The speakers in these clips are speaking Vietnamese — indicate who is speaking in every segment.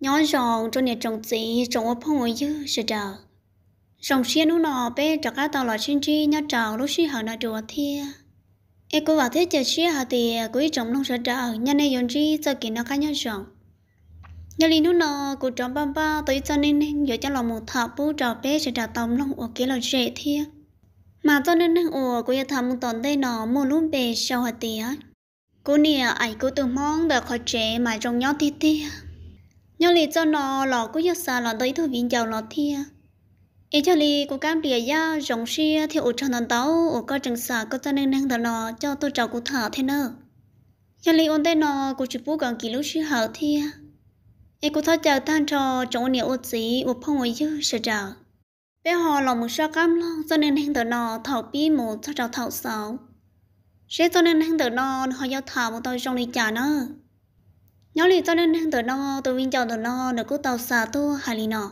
Speaker 1: nhỏ ròn trong nhà trồng chị trồng ở phong ở dư sự trở rồng xia nó nọ bé trả cá tàu lọ xin chi nhá trào lúc xí hở nọ trùa thia em cô vào thế chờ xia hở thì cô ý trồng nông sự trở nhà này dùng chi cho kỳ nó cá nhá ròn nhà lì nó nọ cô trồng ba ba tới cho nên nên giờ cho lòng một thợ bố trò bé sự trở tòng lông ở kia là rễ thia mà cho nên nên ủa cô thầm một tuần đây nọ một lúc bé sau hở tía cô nia ảnh cô từ mong đợi khỏi trẻ mà trồng nhau thia thia nhau lì cho nó lò có giấc xa lò tới thôi viên giàu lò thia ý cho lì cô cam địa ya rồng xia thì ở cho nó tàu ở có trường xa có cho nên năng đà lò cho tôi chào cô thả thế nơ nhau lì ôn tên nó cô chụp bố gần kỳ lúc sư hở thia ý cô thọ chào tan cho chỗ nhiều ô gì ở phòng ổ dư sợ chào bé họ lò một sao cam lo cho nên năng đà lò thảo bi một cho chào thảo sáu sẽ cho nên năng đà lò họ giao thảo một tôi trong lì trả nơ nhớ lì cho nên hàng tới nó tụi mình chọn tụi nó được cú tàu xa tu hai lì nọ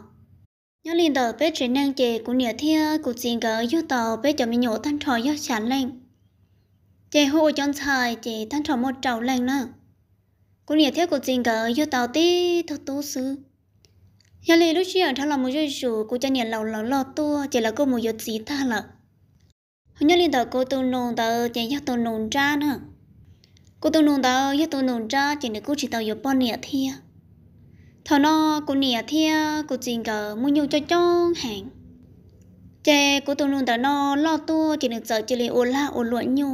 Speaker 1: nhớ lì tờ bé chuyện năng chè của nhà thia của chị gỡ yêu tàu bé cho mình nhổ thanh trò yêu chán lên chè hồ chọn xài chè thanh trò một trầu lên nữa của nhà thia của chị gỡ yêu tàu tí thật tu sư nhớ lì lúc chuyện thằng là một chút chủ của cha nhà lầu lầu lò tua chè là cô một giọt gì ta lợ nhớ lì tờ cô tu nôn tờ chè yêu tàu nôn ra nữa cô tôi nôn đó yêu tôi nôn ra chỉ để cô chỉ tao giúp bọn nia thia thằng nó cô nia thia cô chỉ cờ mua nhiều cho cho hàng chè cô tôi nôn đó nó lo tua chỉ được giờ chỉ lấy ô la ô luận nhu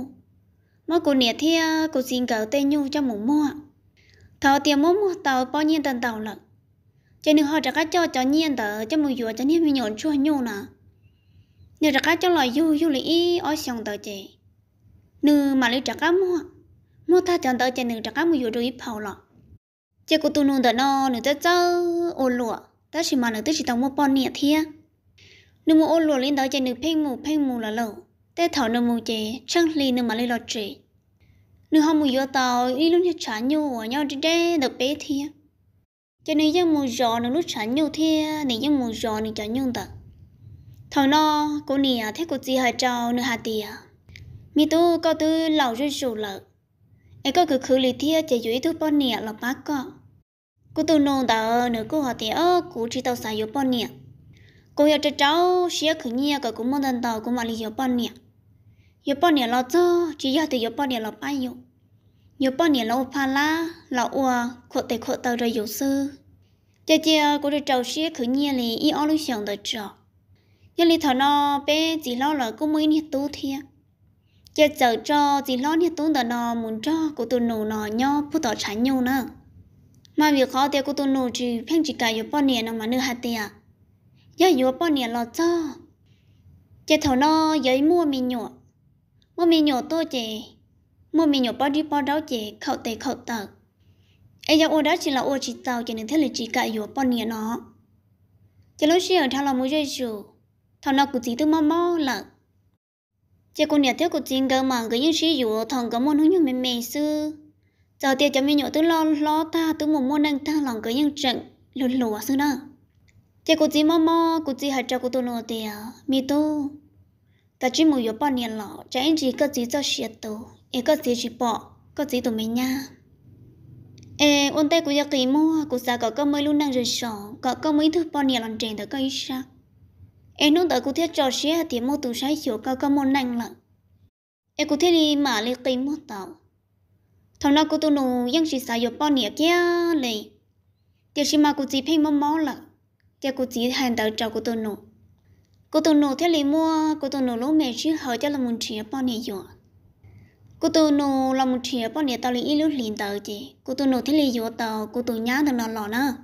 Speaker 1: mà cô nia thia cô chỉ cờ tên nhu cho mồm mua thằng tiền mồm mua tàu bao nhiêu tần tàu lận cho nên họ trả cá cho cho nhiên tờ cho mùi dùa cho nhiên mình nhộn chua nhu nè nếu trả cá cho loài du du lý ý ở xong tờ chè nư mà lấy trả cá mua mua ta chọn tới chân đường trong các mùi rồi phao lọ chỉ cô tu nương đó nó nửa tới chơi ô lụa ta chỉ mà nửa tới chỉ tao mua bòn nhẹ thia nửa mua ô lụa lên tới chân nửa phèn mù phèn mù là lẩu tê thảo nửa mù chế trăng lì nửa mà lên lọ trì nửa hôm mùi vô tàu đi luôn nhớ trả nhu ở nhau trên đây được bé thia chân nên giang mù rõ nửa lúc trả nhu thia nên giang mù rõ nửa trả nhu tật thảo nó cô nè thế cô gì hả trâu nửa hạt tìa mi tu có tư lẩu rồi sủ lợn ai có cứ khử lý thia chỉ dụ ý thứ bọn nè là bác có cô tu nô đã nửa cô hỏi à, tiền ơ cô chỉ tàu xài yếu bọn nè cô hiểu cho cháu xia khử nhia cả cô mong đàn tàu cô mà lý yếu bọn nè yếu bọn nè là cho chỉ giờ thì yếu bọn nè là bao nhiêu yếu bọn nè là ô pa la là ô khổ tệ khổ tàu rồi yếu sư giờ giờ cô được cháu xia khử nhia lì ý ô lưu sướng được cho giờ lý thằng nó bé chỉ lo là cô mới nhét tu thiệt giờ chờ cho gì lo nhiệt tốn đó nó muốn cho cô tôi nổ nọ nhau phụ tỏ trái nhau nữa mà việc khó thì cô tôi nổ chỉ phanh chỉ cả yếu bao nhiêu nó mà nửa hạt tiền giờ yếu bao nhiêu lo cho giờ thầu nó giấy mua mì nhọ mua mì nhọ tôi chị mua mì nhọ bao đi bao đó chị khẩu tề khẩu tờ ấy giờ ô đó chỉ là ô chỉ tàu chỉ nên thế là chỉ cả yếu bao nhiêu nó giờ lúc xưa thằng là mua dây dù thằng nó cũng chỉ tư mò mò là chỉ còn nhà theo cuộc chiến cơ mà cái những sử dụng thằng có môn hướng như mềm mềm sư giờ tiệt cho mình nhớ tôi lo lo ta tôi một môn đang ta lòng cái những trận lụt lụa sư đó chỉ cuộc chiến mò mò cuộc chiến hạt trâu của tôi lo tiệt mi tu ta chỉ muốn nhớ bao nhiêu lọ trái anh chỉ có chỉ cho sẹt tu em có chỉ chỉ bỏ có chỉ tụi mình nha ê ôn tay của gia kỳ mua của sao có có mấy luôn đang rồi sọ có có mấy thứ bao nhiêu lần trên đó có ý sao em nút tới cụ thể cho xe thì mô tù sai chiều cao cao một năng lặng em cụ thể đi mà lê cây mô tàu thằng nào cụ tù nụ yên chỉ xài dọc bao nĩa kia này, tiêu chí mà cụ chỉ phê mô mó lặng kia cụ chỉ hành tàu trò cụ tù nụ cụ tù nụ thiết lì mua cụ tù nụ lỗ mẹ chứ hỏi cho là muốn chia bao nĩa dọa cô tu nô là một chia bọn để tao lấy ít lúc liền tới chị cô tu nô thế liền vô tờ cô tu nhá thằng nó lọ nữa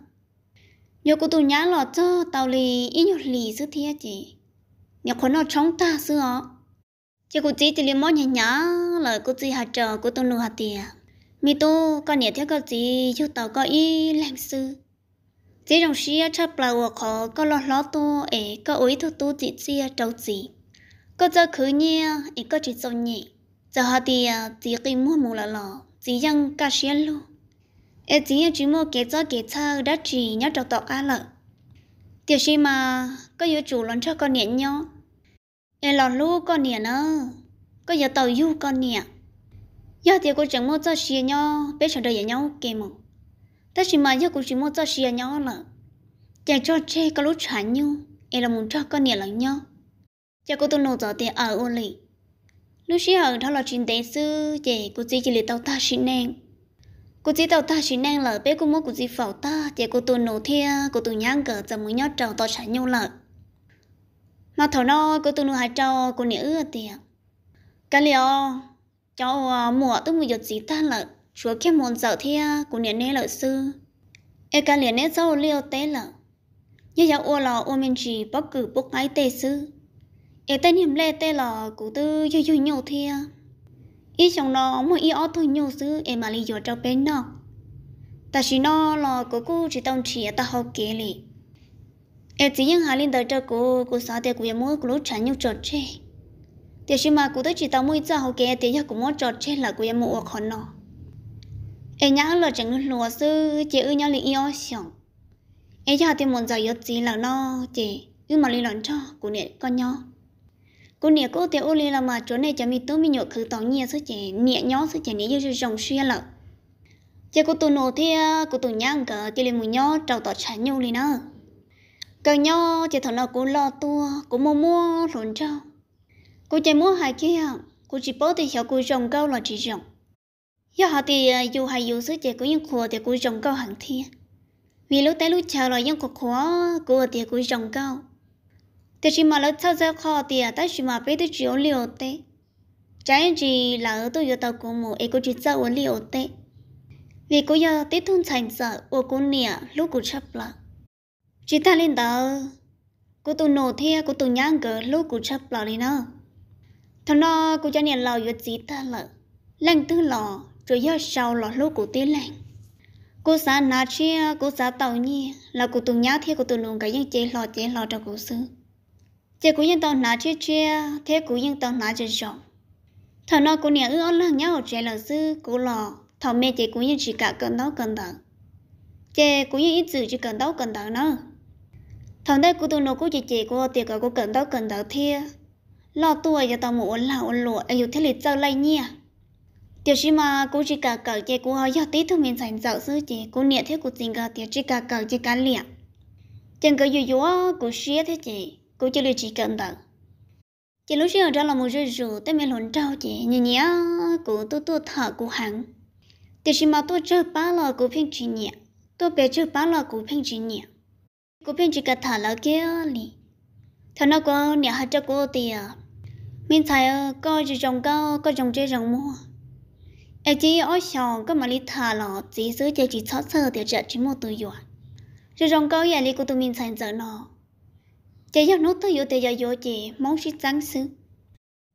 Speaker 1: nhớ cô tụ nhã lọ cho tàu lì ít nhột lì sư thiệt chị nhớ khó nó chống ta sư ó chị cô chị thì liền mó nhá nhá lời cô chị hạt trò cô tụ nụ hạt tiề mi tu con nhớ theo cô chị chú tàu có y lành sư chị đồng sĩ chấp là khó có lọ lọ tu ấy có ối thu tu chị chị trâu chị có giờ khứ nhia ấy có chị sâu nhỉ giờ họ thì chị cái mua mù là lọ chị dân ca xuyên luôn e chỉ như chỉ mua kế cho kế cho đã chỉ nhớ trọc tọc á lợ tiểu sĩ mà có yêu chủ lón cho con nhện nhau e lọt lu con nhện ơ có giờ tàu du con nhện giờ thì cô chẳng mua cho xìa nhau bé chẳng đời nhau kề mọ ta chỉ mà giờ cô chỉ mua cho xìa nhau lợ chàng cho chê có lúc chán nhau e là muốn cho con nhện lẫn nhau chàng cô tôi nổ gió tiền ở ô lì lúc xí ở thao lọt chín tế sư chè cô chỉ chỉ lấy tàu ta xin nèng cô chỉ tàu ta chỉ năng là bé cô muốn cô chỉ phẩu ta chỉ cô tôi nổ thea à, cô tôi nhang cờ giờ mới nhót trầu to sải nhau lợ mà thầu nó cô tôi nổ hai trầu cô nhớ tiền cái liệu cháu mùa tôi mới giật gì ta lợ chúa kia môn dở thea cô nhớ nè lợ sư e cái liền nè sau liêu té lợ như giáo ô lò ô mình chỉ bóc cử bốc ngay tê sư e tên hiểm lê tê lò cô tư yêu yêu nhau thea à ít trong nó một ít ở thôi nhiều thứ em mà lý do cho bên nó ta chỉ nó là cô cô chỉ tông chỉ ta học kỹ lì em chỉ những hai linh tới cho cô cô sao để cô em muốn cô lúc chán nhiều trò chơi thế chỉ mà cô tới chỉ tao mỗi giờ học kỹ thì giờ cũng muốn trò chơi là cô em muốn học nó em nhớ là chẳng lúa sư chỉ ư nhau lì yêu xong em giờ thì muốn giờ yêu gì là nó chỉ ư mà lý luận cho cô nè con nhau cô nè cô thì ô là mà chỗ này chả mi tớ mi nhộ khử tỏ nhẹ sơ trẻ nhẹ nhó sơ trẻ nè như dòng suy lợ chè cô tụ nổ thì à, cô tụ nhang cỡ thì liền mùi nhó trầu tỏ chả nhau liền nữa cờ nhau chè thằng nào cô lo tua cô mua mua lộn cho cô chơi mua hai kia cô chỉ bớt thì sợ cô rồng câu là chỉ rồng giờ họ thì à, dù hay dù sứ trẻ cũng như khua thì cô rồng câu hẳn thiên vì lúc tới lúc chờ rồi những cuộc khó cô thì cô rồng câu thế chỉ mà lỡ thao ra kho thì à ta chỉ mà biết được chỉ liều tê trái gì là ở tôi yêu tàu của mù ai có chỉ sợ ông liều tê vì cô giờ tết thôn thành sợ ở cô nè lúc cô chấp là chỉ ta lên đó cô tu nổ thia cô tu nhang cỡ lúc cô chấp là đi nữa thằng đó cô cho nè lò yêu chỉ ta lợ lăng thứ lò rồi giờ sau lò lúc cô tí lên, cô xã nà chia cô xã tàu nhi là cô tụ nhá thia cô tụ nổ cái những chế lò chế lò cho cô xưa chị cũng yên tâm nói chứ chia thế cũng yên tâm nói chứ rộng thằng nó cũng nhớ ước lần nhau trẻ lần sư cũng lò thằng mẹ chị cũng như chỉ cả cần đó cần đó chị cũng như ít chỉ cần đó cần đó nữa thằng đây cũng tụi nó cũng chị chị của cả của cần đó cần đó thia lo tuổi giờ tao muốn là ôn lụa ai yêu thế lịch sau lây nhia điều gì mà cũng chỉ cả cờ chị của họ do tí thôi mình thành dạo sư chị cũng niệm thế của tình cả tiểu chỉ cả cờ chỉ cả liệm chẳng cờ dù dù cũng xía thế chị cô chơi lừa chỉ cần tặng chỉ lúc xưa ra là một rơi rủ tay mình lộn trao chị nhỉ nhỉ cô tôi tôi thở cô hẳn thì chỉ mà tôi chơi ba là cô phiên chuyện nhỉ tôi bé chơi ba là cô phiên chuyện nhỉ cô phiên chỉ cả thở là kia lì thằng nó có nhà hát cho cô thì mình thấy ờ, có chỉ trồng cao có trồng chơi trồng mua em chỉ ở sòng có mà đi thở là chỉ giữ cho chỉ sót sờ thì chợ chỉ một tuổi rồi rồi trồng cao vậy thì à, cô tôi mình thành giờ nó chị yêu nó tôi yêu tôi giờ yêu chị mong chị trắng sư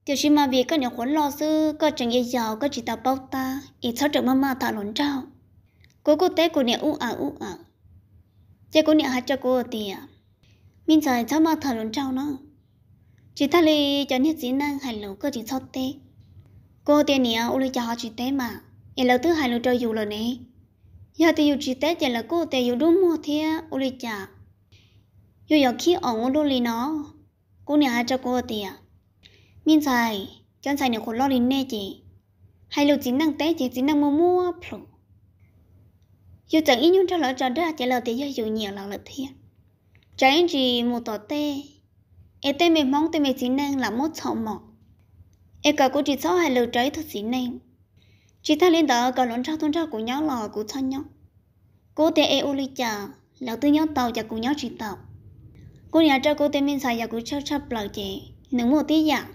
Speaker 1: tiểu sư mà vì có nhiều khốn lo sư có chẳng yêu giàu có chỉ tao bao ta ít sao chẳng mama ta lớn trao cô cô té cô nè u à u à chị cô nè hát cho cô tiền mình trời cháu mà thở lớn trao nó chị ta lì cho nhất dĩ năng hành lũ cơ chỉ sót té, cô tiền nè u lì cho họ chỉ tê mà em lâu thứ hành lũ trao dù rồi nè giờ thì dù chỉ té, chỉ là cô tê dù đúng mua thia u lì chả yo yo khi ong lu li nó cô nhà cho cô thì à sai chân sai nhiều khổ lo lin chị hay lưu chính năng té chị chính năng mua mua plu yo chẳng ý nhung cho lỡ cho đó chị lỡ thì yo yo nhiều lần lỡ thiệt chẳng chỉ một tổ tê em tê mềm mong tê mềm chính năng là một sầu mọc em cả cô chỉ sáu hai lưu trái thật chính năng chị ta lên đó cả lón trao thôn trao của nhau lò của thân nhau cô tê e ô ly lão tư nhau tàu chả cùng nhau chỉ tàu cô nhà cho cô tên minh xài giờ cũng chắp chắp lại chị nếu một tí dạ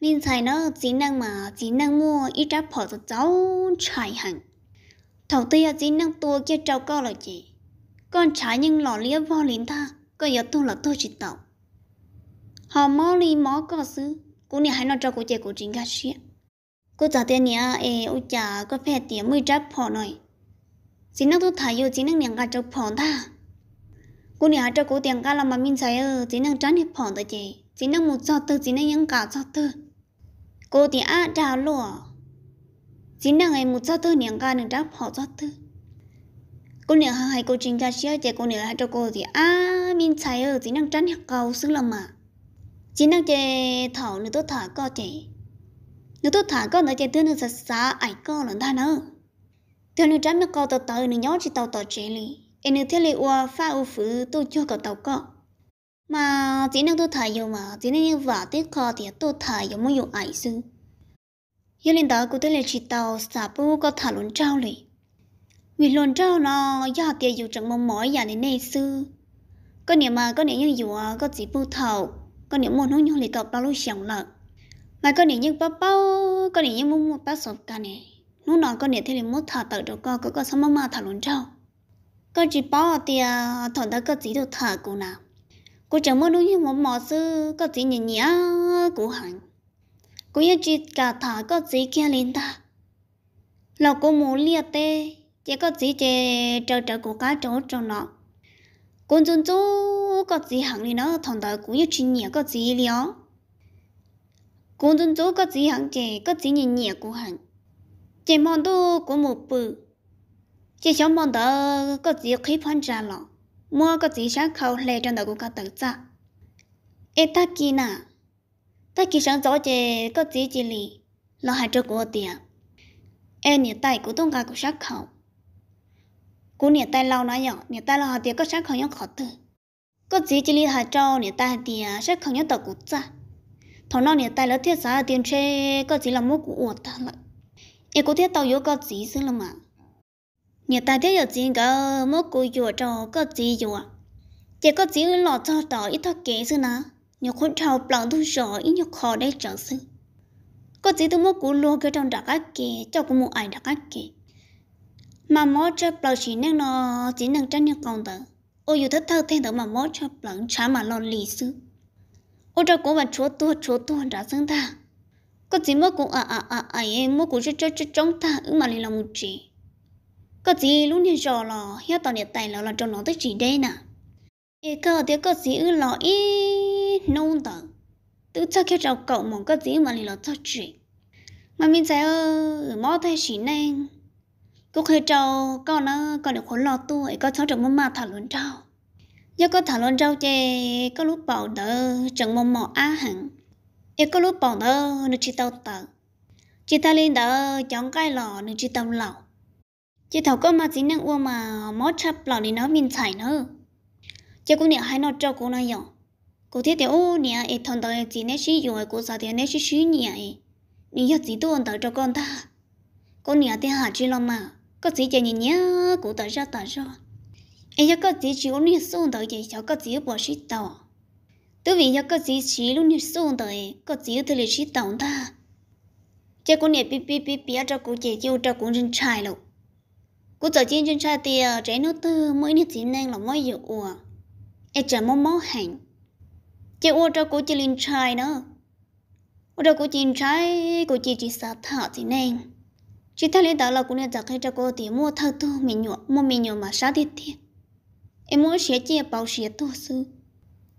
Speaker 1: minh xài nó chỉ năng mà chỉ năng mua ít trái bỏ cho cháu trải hẳn thầu tư là chỉ năng tua kia cháu co là chị con trái nhưng lò lia vo lín ta coi giờ tôi là tôi chỉ tàu họ mò li mò co xứ cô nhà hãy nó cho cô chị cô chính gắt xía cô trả tiền nhà ê ô trả có phe tiền mới trái bỏ này chỉ năng tôi thấy yêu chỉ năng nhà gạt cho bỏ ta cô nhà cho cô tiền cả là mà mình thấy ờ chỉ năng tránh hiệp phỏng tới chị chỉ năng một cho tư chỉ năng những cả cho tư cô tiền ăn trả lụa chỉ năng ngày một cho tư nhà cả đừng tráp phỏng cho tư cô nhà hàng hay cô chính ra xíu chị cô nhà hai cho cô thì á mình thấy ờ chỉ năng tránh hiệp cầu xứ là mà chỉ năng chị thảo nữa tôi thả co chị nữa tôi thả co nữa chị thứ nữa sạch sạch ai co lần ta nữa thứ nữa tránh nó co tới tới, nữa nhớ chị tàu tới chị liền nên thế này qua pha u phứ tôi cho cậu tàu cọ mà chỉ nên tôi thải dùng mà chỉ nên như vả tiết kho thì tôi thải dùng mới dùng ảnh sư yêu lên đó cũng tôi là chỉ tàu xả bu có thả lún trao lì vì lún trao nó do tiền dù chẳng mong mỏi nhà đến nay sư có niệm mà có niệm như dù có chỉ bu thầu có niệm muốn không nhung lì cậu bao lâu chẳng lợn mà có niệm như bao bao có niệm như muốn một bao sọt cả này lúc nào có niệm thế là muốn thả tự đâu co có có sao mà mà thả lún trao có chỉ bỏ thì thằng đó có chỉ được thở cô nào cô chẳng muốn đúng như một mỏ sư có chỉ nhẹ nhẹ à, của hẳn cô yêu chỉ cả thả có chỉ kia lên ta là cô muốn liệt tê chỉ có chỉ chè chờ chờ của cá chỗ cho nó cô chân chú có chỉ hẳn thì nó thằng đó cũng yêu chỉ nhẹ có chỉ liệt cô chân chú có chỉ hẳn chỉ có chỉ nhẹ nhẹ của hẳn chè mòn đâu có một bự chỉ cho mong đó có gì khi phân ra lọ mua có gì sáng khâu lệ trong đầu cũng có tự ra ê ta kia nè ta kia sáng rõ chè có gì chỉ lì lo hai chỗ của tiền ê nhiệt tay của tung cả của sáng khâu của nhiệt tay lâu nói nhỏ nhiệt tay lâu hai tiền có sáng khâu nhóc khó thở. có gì chỉ lì hai chỗ nhiệt tay tiền sáng khâu nhóc tàu cũng ra thằng nào nhiệt tay lỡ thiết giá tiền chơi có gì là mua của uổng ta lại ê có thiết tàu yếu có gì xứ là mà nhà ta thế giờ chỉ có mỗi cô dùa cho có gì dùa chỉ có chỉ lọ cho đó ít thắc kế sư nà nhiều con trâu lòng thu rõ ít nhiều khó để trở sư có chỉ tôi mỗi cô lo cái trong đặc cách kế cho cô một ai đặc cách kế mà mỗi cho bao chỉ năng nó chỉ năng tranh nhau còn tử, ôi dù thất thơ thêm tờ mà mỗi cho lẫn trả mà lo lì xứ, ôi cho cô mà chúa tua chúa tua đã xứng ta có chỉ mỗi cô à à à à em mỗi cô cho cho cho trong ta ứng mà lì lòng một chỉ có gì lúc này rõ lò hiếu tao nhiệt tài là là trong nó tới chỉ đây nè ê cơ thì có gì ư lò ý nôn tờ tự cho kêu cháu cậu mong có gì mà lì lò cho chuyện mà mình sẽ ờ, ở mò thay chỉ nên cô khi cháu con nó con được khốn lò tu ấy có cháu được mong mà thả luôn cháu do có thả luôn cháu chê có lúc bảo đỡ chẳng mong mò á hẳn ê có lúc bảo đỡ nó chỉ tao tờ chỉ ta lên đỡ chọn cái lò nó chỉ tao lẩu chỉ thầu có mà chỉ nên uống mà mót chắp lọ thì nó mình chảy nữa chứ cũng nè hai nó cho cô nói nhỏ cô thấy tiểu ô nè ấy thằng đó chỉ nên sử dụng cô sao thì nên sử dụng nhỉ ấy nè giờ chỉ tôi đợi cho con ta cô nè thì hạ chỉ làm mà có chỉ cho nhìn nhá cô đợi ra đợi ra ấy giờ có chỉ chỉ ôn nè xuống đợi thì cho có chỉ bỏ sử dụng, tôi vì giờ có chỉ chỉ luôn nè xuống đợi có chỉ tôi lấy sĩ tàu ta chứ cô nè pi pi pi pi cho cô chỉ cho cô nên chạy luôn cú giờ trên trên cha tiề trái nó tư mỗi nít chỉ nên là mỗi dự ủa e chờ mong mong hành chị ủa cho cô chị linh trai nữa ủa cho cô chị linh trai cô chị chỉ sợ thọ chỉ nên chị thay lên đó là cô nên giặc khi cho cô thì mua thơ tu mình nhọ mua mình nhọ mà sát thiệt thiệt em muốn xé chia bảo xé tu sư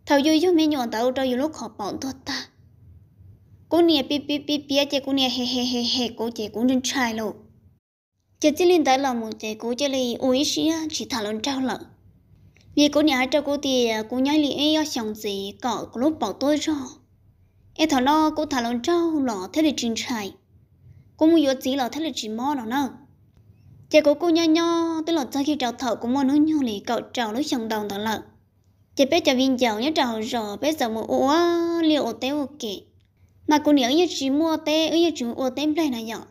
Speaker 1: thầu dư cho mình nhọ tao cho dù lúc họ bảo tôi ta cô nè pi pi pi pi chị cô nè he he he he cô chị cũng linh trai luôn chỉ chỉ linh tới là một cái cô chỉ li uống xí chỉ thả lon trao lợ vì cô nhà trao cô thì à, cô nhớ li ấy ở xong gì cọ lúc bảo tôi cho em thả lo cô thả lon trao lọ thế là chính chạy cô muốn yếu gì lọ thế là trình mò đó nè chỉ có cô nhớ nhớ tới là sau khi trao thở cũng muốn nói nhau li cậu trao lúc xong đồng đó lợ chỉ biết cho viên giàu nhớ trao rồi biết giờ một ủa liệu tế ok mà cô nhớ như chỉ mua tế ấy như chỉ mua tế này là nhỏ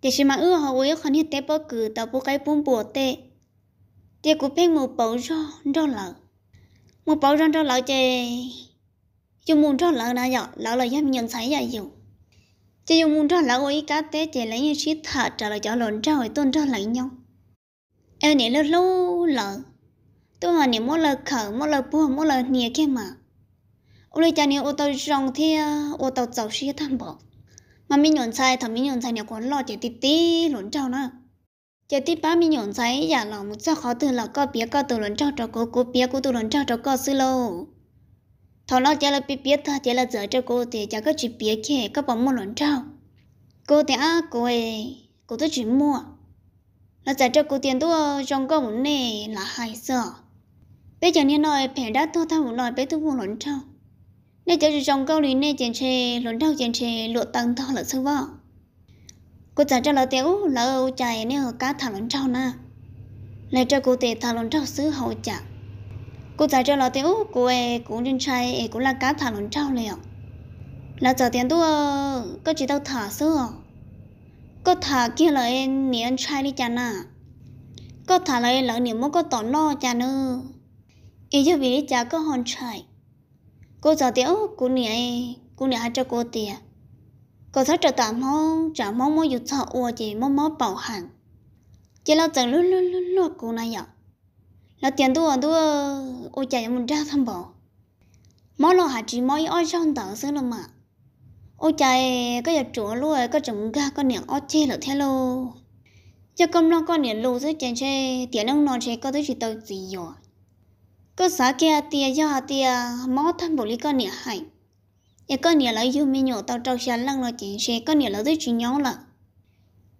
Speaker 1: chỉ xem mà ưa họ uống không nên té bao cử tàu bố cái bún bùa tê chỉ cũng biết một bầu rau rau lợ một bầu rau rau lợ chè dùng muốn rau lợ nào giờ lợ là do mình nhận thấy giờ dù chỉ dùng muốn rau lợ uống cá tê chè lấy như shit thật trả lời cho lộn rau rồi tôn rau lợ nhau em nghĩ lâu lâu lợ tôi mà nếu mỗi lời khở mỗi lời bùa mỗi lời nhìa kia mà ôi cha nếu ô tô rong thì ô tô cháu xia thằng bọc mà mình nhọn sai thằng mình nhọn sai nếu còn lo chạy tít tí lộn trâu nữa chạy tít ba mình nhọn sai giả lò một sao khó từ lò có bia có từ lộn trâu cho cô cô bia cô từ lộn trâu cho cô xí lô thằng lo chạy là bia, bía thà chạy là dở cho cô thì chả có chuyện bia kia có bóng một lộn trâu cô thì á cô ấy cô tôi chỉ mua là giả cho cô tiền tôi trong công này là hai sợ bây giờ nên nói phải đã thua thao một nói bé tôi mua lộn trâu Nè cháu chỉ trong câu lý nè chèn chè lốn đầu chèn chè lộ tăng thọ là sơ vọ Cô trả cho lỡ tiểu lỡ âu chạy nè hờ cá thả lốn trâu na. Lại cho cô tệ thả lốn trâu xứ hậu chạc Cô trả cho lỡ tiểu cô e cũng trên trai e cũng là cá thả lốn trâu liệu Là giờ tiền tu ơ có chỉ đâu thả xưa có thả kia là em nỉ ăn trai đi chà nà có thả lỡ e, là nỉ mô có tỏ lo chà nơ Ý cho vì đi chà có hòn trai cô giờ tiểu cô này cô này hai cho cô tiền cô thấy trở tạm mong trả mong mong dù sợ ua chỉ mong mong bảo hàng chỉ là chẳng lúc lúc lúc lúc cô này vậy là tiền tôi tôi ô chạy mình ra thằng bảo mỗi lần hạ chỉ mỗi ôi trong tờ xưa là mà ô chạy có giờ chúa luôn có chồng ga có niệm ôi chê là thế lô cho công nó có niệm lô dưới trên chê tiền ông nó chê có tới chỉ tao gì rồi cơ xã kia tia do tia à, mó thân bộ lý con nhà hải ya con nhà lấy yêu mi nhổ tao trâu xanh lăng lo chuyện xe con nhà lấy tới chuyện nhau là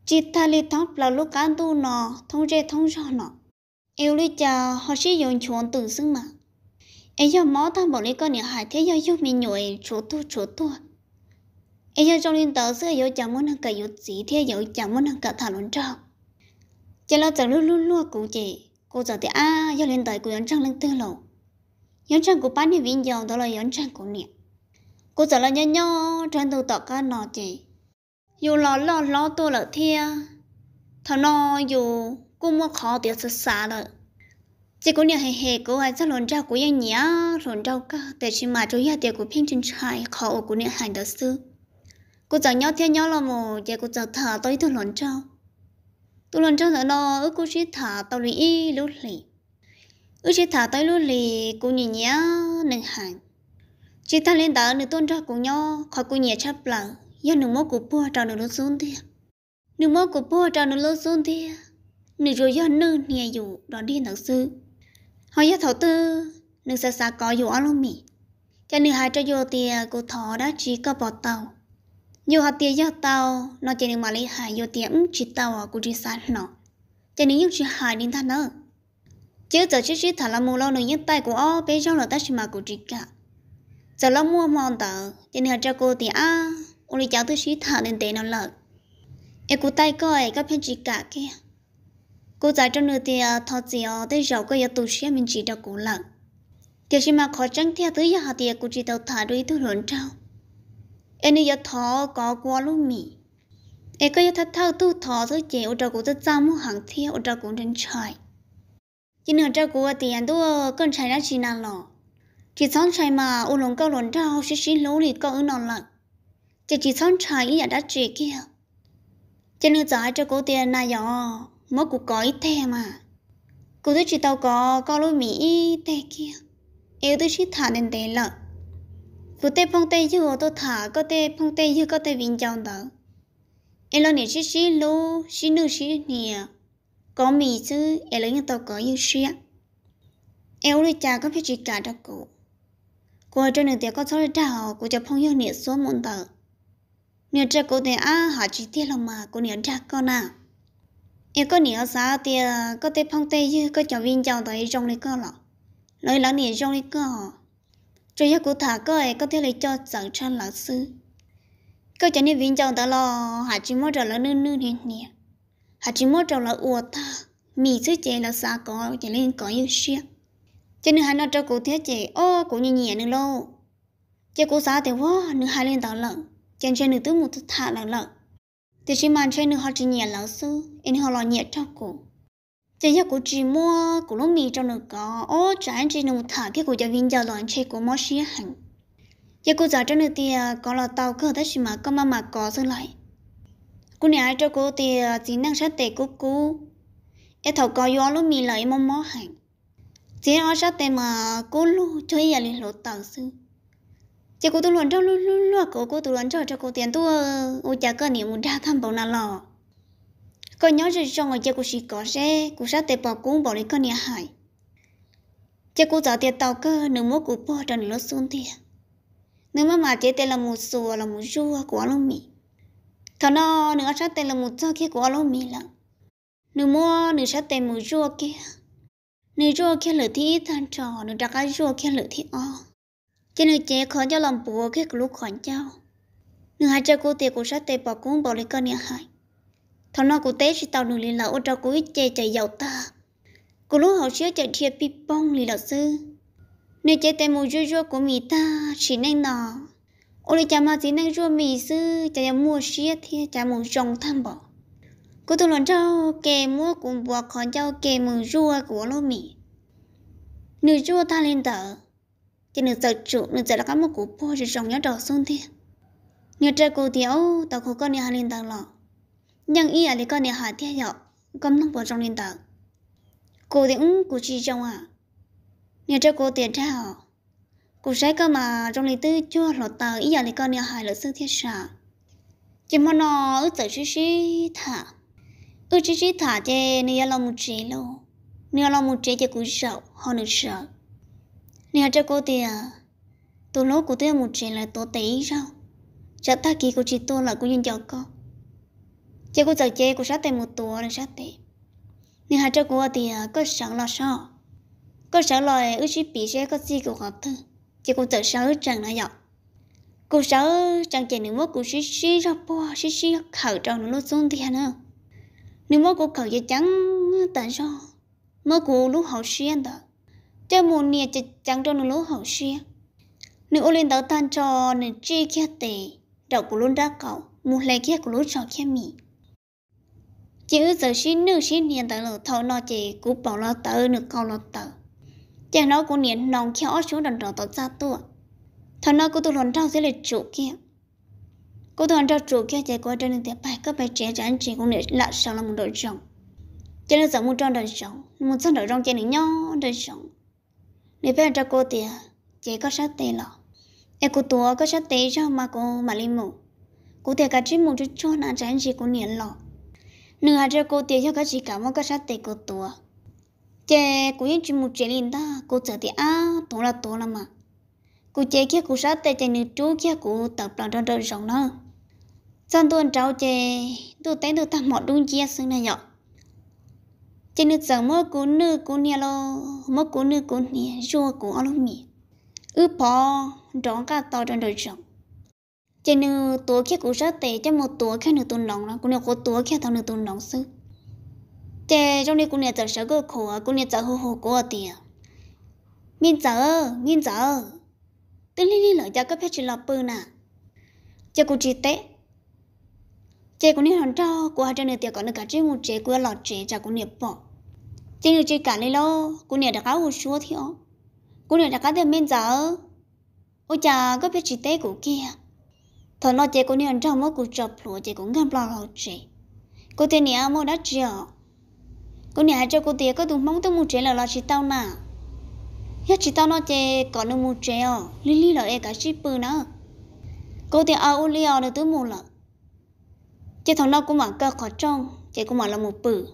Speaker 1: chỉ thay li thóc là lúc cán tu nọ thông rê thông so nọ yêu lý cha họ sử dùng chuồn từ xưng mà ấy do mó thân bộ lý con nhà hải thế do yêu mi nhổ chỗ tu chỗ tu ấy do trong linh tớ xưa yêu chẳng muốn ăn cả yêu gì thế yêu chẳng muốn ăn cả thằng luôn trâu chỉ lo chẳng luôn luôn luôn cũng chỉ cô giờ thì à giờ liên tới của yến trang lên tư lộ yến trang của bán thì vinh dầu đó là yến trang của niệm cô giờ là nhớ nhớ trên đầu tọt cá nọ chị dù lo lo lo tôi là thia thằng nó dù cũng mua khó thì sẽ xa rồi chỉ có niệm hề hề cô ấy sẽ lồn trao của yên nhỉ lồn trao cả để chỉ mà chú nhà tiền của phim trình trai khó của niệm hành được sư cô giờ nhớ theo nhớ là một giờ cô giờ thở tới tôi lồn trao tôi lần cho thở lo ước cô chỉ thả tao lì y lúc lì ước chỉ thả tay lúc lì cô nhìn nhá nên hàng chỉ ta lên đá nửa tôn cho cùng nhau khỏi cô nhẹ chắp lặng do nửa mốt của bùa trào nửa lối xuống thì nửa mốt của bùa trào nửa lối xuống thì nửa rồi giờ nửa nhẹ dù đó đi thật sự họ giờ thầu tư nửa xa xa có dù áo lông mì cho nửa hai cho dù thì cô thọ đã chỉ có bỏ tàu dù hạt tiền cho tao nó chỉ nên mà lấy hại dù tiền chỉ tao à cũng chỉ sai nó chỉ nên yêu chỉ hại đến ta nữa chứ giờ chỉ chỉ thằng là mua lâu nữa những tay của ó bé trong là tất chỉ mà cũng chỉ cả giờ lâu mua mòn tờ chỉ nên cho cô tiền à ông đi cháu tôi chỉ thằng nên tiền nó lợi em cũng tay coi các phiên chỉ cả kia cô giải cho nửa tiền ờ, thọ gì ó ờ, tới rồi có yêu tụ xe mình chỉ cho cô lợi thì chỉ mà khó tránh theo thứ yêu hạt tiền cũng chỉ tao thả đuôi tôi luận trâu em đi thọ có qua lúc mì em có thắt thao tu thọ rồi chị ở trong cũng rất trăm mua hàng thiêu ở trong cũng đến trời chỉ nửa trong cũng tiền tu con trai ra chỉ nào lọ chỉ sáng trai mà ô lồng cao lồng trao sẽ xin lỗi thì có ở nào lận chỉ chỉ sáng trai ý đã chị kia chỉ nửa giải cho cô tiền này nhỏ mất cũng có ít thế mà cô tôi chỉ tao có có lối mỹ thế kia yêu tôi chỉ thả nên thế lợn phụ tê phong tê chứ hồ tôi thả có tê phong tê chứ có tê vinh chồng đó em lo nè xí xí lô xí nữ xí nè có mì chứ em lấy những tàu có như xí á em lấy cha có phải chỉ cả đó cô cô cho nửa tiếng có thôi trả họ cô cho phong yêu nè số môn tờ nè trả cô thì à họ chỉ tiếc lòng mà cô nè trả con à em có nè sao thì có tê phong tê chứ có cho vinh chồng tới trong này cơ lọ lấy lắm nè trong này cơ rồi giờ cụ thà cơ ấy có thể lấy cho chẳng chăn lão sư cơ chẳng nên viên trong đó là hạ chỉ mua trầu là nương nương hiền nè, hạ chỉ mua trầu là uo ta mì chứ chè là xa có chẳng nên có yêu xiếc cho nên hắn nó cho cụ thế chè, ô cụ như nhẹ nương lâu cho cụ xa thì quá nương hai lên tàu lợn chẳng chơi nương tứ một thà lợn lợn thì chỉ mang chơi nương họ chỉ nhẹ lão sư em họ lo nhẹ cho cụ chỉ cho cô chỉ mua cô nó mi trong nó có ô trái chỉ nó thả cái cô giáo viên giáo loạn chơi cô mua xí hẳn giờ cô giáo trong nó thì có là tàu cơ đấy mà có mà mà có rồi lại cô này ai cho cô thì chỉ năng sát tệ cô cô cái thầu có gió lúc mi lại mong mó hẳn chỉ ở sát tệ mà cô lu chơi giờ lên lộ tàu sư giờ cô tu luận cho lu lu lu cô cô tu luận cho cho cô tiền tu ô cha cơ niệm muốn ra thăm bảo nào lò có nhớ rồi trong người chơi cô chị có xe cô sát tế bảo cũng bảo lấy con nhà hải chơi cô giáo tiền tàu cơ nửa mốt cô bỏ trần lót xuống thì nửa mà mà chết tên là một sùa là một rùa của lông mì thằng nó nửa sát tên là một sao kia của lông mì lận nửa mua nửa sát tên một rùa kia nửa rùa kia lửa thì than trò nửa đặc cái rùa kia lửa thì o chế nửa chế khó cho lòng bùa kia của lúc khỏi nhau nửa hai chơi cô tiền cô sát tế bảo cũng bảo lấy con nhà hải thằng nó cụ tế thì tàu nụ lì là ở trao cúi chè chạy dầu ta cụ lúc họ xíu chạy thiệt bị bong lì là sư nếu chạy tay mù rua rua của mì ta chỉ nên nọ ô lì chả mà chỉ nên rua mì sư chả mua xíu thì chả mù rồng tham bỏ cô tôi lần trao kề mua cũng bỏ con trao kề mù rua của lô mì nửa rua ta lên tờ chỉ nữ sợ chủ nữ sợ là các một cụ po chỉ rồng nhớ đỏ xuống thế nhớ trời cụ thì ô tao khổ con nhà lên tờ lọ nhưng ý là đây con này hỏi theo dõi cũng không bỏ trong liên tờ cô thì cũng cô chi trong à nhờ cho cô tiền ra họ cô sẽ cơ mà trong lý tư cho lọt tờ ý là thì con này hỏi lỡ sư thiết sợ chỉ mong nó ước tự chi chi thả ước chi chi thả chê nè là một chế lô nè là một chế chê cú sợ họ nữ sợ nè cho cô tiền tôi lố của tôi một chế là tôi tỷ sao chắc ta kỳ cô chỉ tôi là cô nhân cho con chế cô giờ chơi cô sát tay một tổ nên sát tay nhưng hai cháu cô thì à, có sẵn là sao có sẵn lo ấy chỉ bị sẽ có gì cũng họ thôi chế cô giờ sao chẳng là dọc cô sáng chẳng chỉ nếu mất cô xí xí ra po xí xí khẩu trong nó lúc xuống thì hả nếu mất cô khẩu giờ trắng tại sao mất cô lúc hậu xuyên đó chế một nè chế chẳng trong nó lúc hậu xuyên nếu ô lên tàu tan cho nên chi kia tệ đầu của luôn đã cậu một lệ kia của lúc cho kia mì chứ giờ xin nữ xin niên tới lửa thấu nó chỉ cú bỏ nó tới nữa câu nó tới chả nó cũng niên nòng khéo xuống đòn rò tới ra tua thằng nó cũng tụi lần trao dưới lệ chủ kia cô toàn trao chủ kia chạy qua trên đường tiếp bài các bài trẻ chẳng chỉ cũng niệm lạ sau là một đội rồng cho nên giờ muốn trao đội rồng một sân đội rồng chạy nữa nhau đội rồng để bây cho cô thì chỉ có sát tê lọ em cô tuổi có sát tê cho mà cô mà lên mù cô thì cả chim mù cho cho nàng chẳng chỉ cũng niệm lọ nửa hạt ra cô tiền cho các chị cả một các sát tệ cô tua chè cũng như chỉ một chuyện liền ta cô sợ thì à tổ là tổ là mà cô chè kia cô sát tệ chè nữ chú kia cô tập làm trong trời rộng nữa dân tuần cháu chè tôi tên tôi tạm mọi đúng chia xương này nhở chè nữ giờ mơ cô nữ cô nia lo mơ cô nữ cô nia rùa cô alo mì ư po đón cả tàu trong đời rộng cho nên ờ, tuổi kia cũng rất tệ cho một tuổi kia nửa tuần lòng đó cũng nửa có tuổi kia thằng nửa tuần lòng sư thế trong này cũng nửa giờ sáu cái khổ cũng nửa giờ hồ hồ quá tiền miên giờ miên giờ tự lý lý lợi cho các phép chỉ lọp bơ nè cho cô chỉ tệ chị cũng nửa hàng cho, cô hai trăm nửa tiền còn nửa cả chỉ một chị của lọt chế cho cô nửa bỏ chị nửa chị cả lấy lo cô nửa đã cáo hồ xua thiếu cũng nửa đã cáo tiền miên giờ ôi chà các phép chỉ tệ của kia thằng nó chơi cũng như anh trong mỗi cuộc chơi lúa chế cũng ngâm lo hậu chế cô tiền nhà mua đã chia cô nhà cho cô tiền có đúng mong tôi mua chơi là lo chỉ tao nà hết chỉ tao nó chơi còn nó mua chơi, ờ lý lý là e cả shipper nữa cô tiền ao ulio là tôi mua lợ chơi thằng nó cũng mặc cơ khó trong chơi cũng mặc là một bự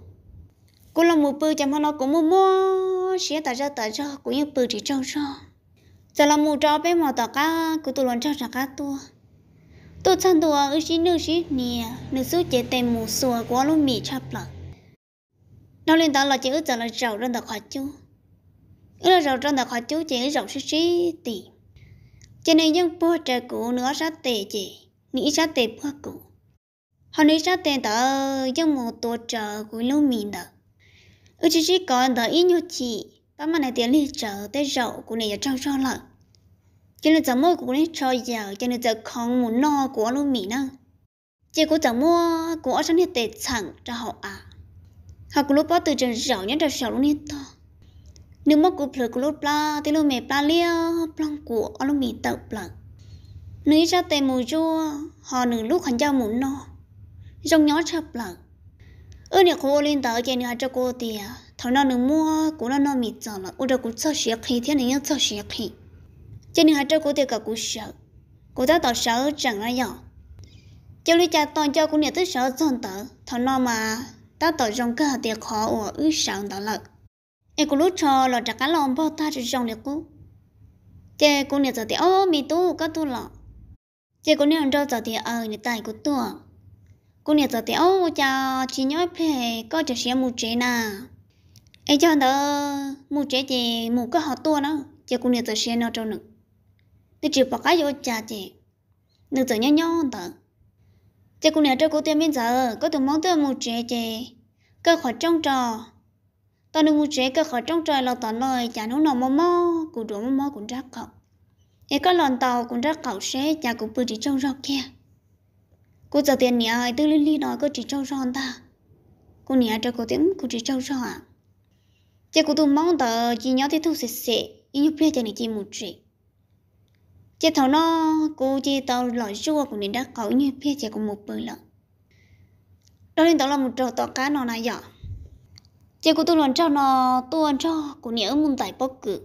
Speaker 1: cô là một bự chẳng nó cũng mua mua xé tao ra tao cho cũng như bự chỉ trong cho giờ là một trò bé mà tao cá cứ tôi luôn cho trả cá tôi tôi chăn đồ ở chỉ nước chỉ nè nước số chế tên mù sùa quá luôn mì chắp lợ Nói lên đó là chỉ ở giờ là rầu trên đặc khó chú ở là rầu trên đặc khó chú chỉ rầu sĩ sĩ tỷ cho nên dân bố trời cũ nữa sát tệ chị nghĩ sát tệ bố cũ họ nghĩ sát tệ đó dân một tổ trợ của lâu mì đó ước chỉ chỉ còn đó ít nhiều chị bà mà này tiền lì trợ tới rậu của này là trao cho lợn cho nên cháu mua của nó cho giờ cho nên cháu không muốn no của nó mì nữa chỉ có cháu mua của sáng hết tệ chẳng cho họ à họ cũng lúc bao từ trường rào nhất là rào luôn hết nếu mà cũng phải cũng lúc ba thì lúc mẹ ba lia plong của nó mẹ tàu plong nếu ra tệ mù chua họ nửa lúc hắn cho muốn no trong nhỏ chập plong Ở nhà cô lên tàu cho nhà cho cô thì thằng nó nửa mua của nó nó mì chờ là ôi đâu cũng cho xịt khi thế này nhớ cho xịt khi cho nên hai trâu cô tiêu cả cũng sợ cô ta tỏ sợ chẳng ra nhỏ cho lý cha toàn cho cũng nhận thức sợ dọn tờ thằng no mà ta tỏ rong cơ tiệc khó ở ư sợ đó lợt em cũng lúc cho lọ trả cái lòng bao ta cho rong được cô, chê cũng nhận giờ tiền ô mi tu có tu lọ chê cũng nhận rau tiền thì nhà nhận tài của tu cũng nhận giờ tiền ô cha chỉ nhớ phê có cho xem một chế nà em cho đó một chế gì một cái họ tu nó chê cũng nhận giờ xem nó trong nữa thì chỉ bỏ cái vô cha chị nữ tử nhau nhau đó chị cũng nhớ cho cô tiền bây giờ có tụi mong tụi một trẻ chị cơ khỏi trong trò ta đừng một trẻ cơ khỏi trong trò là tận lời chả nó nào mò mò cụ đổ mò cũng ra cậu ấy có lòn tàu cũng ra cậu sẽ chả cũng bự chỉ trong rau kia cô giờ tiền nhỉ ai tư liên ly cô chỉ trong rau ta cô nhớ cho cô tiền cô chỉ trong rau à chị cũng mong tờ chị nhớ thì thu sạch sẽ nhưng biết cho này một chuyện chị thấu nó cô chị tao lọ rùa của nên đã có như phía chị cũng một bữa lợn đó nên tao là một trò tỏ cá nó này dọ chị của tôi lần cho nó tôi ăn cho của nhớ muốn tại bóc cử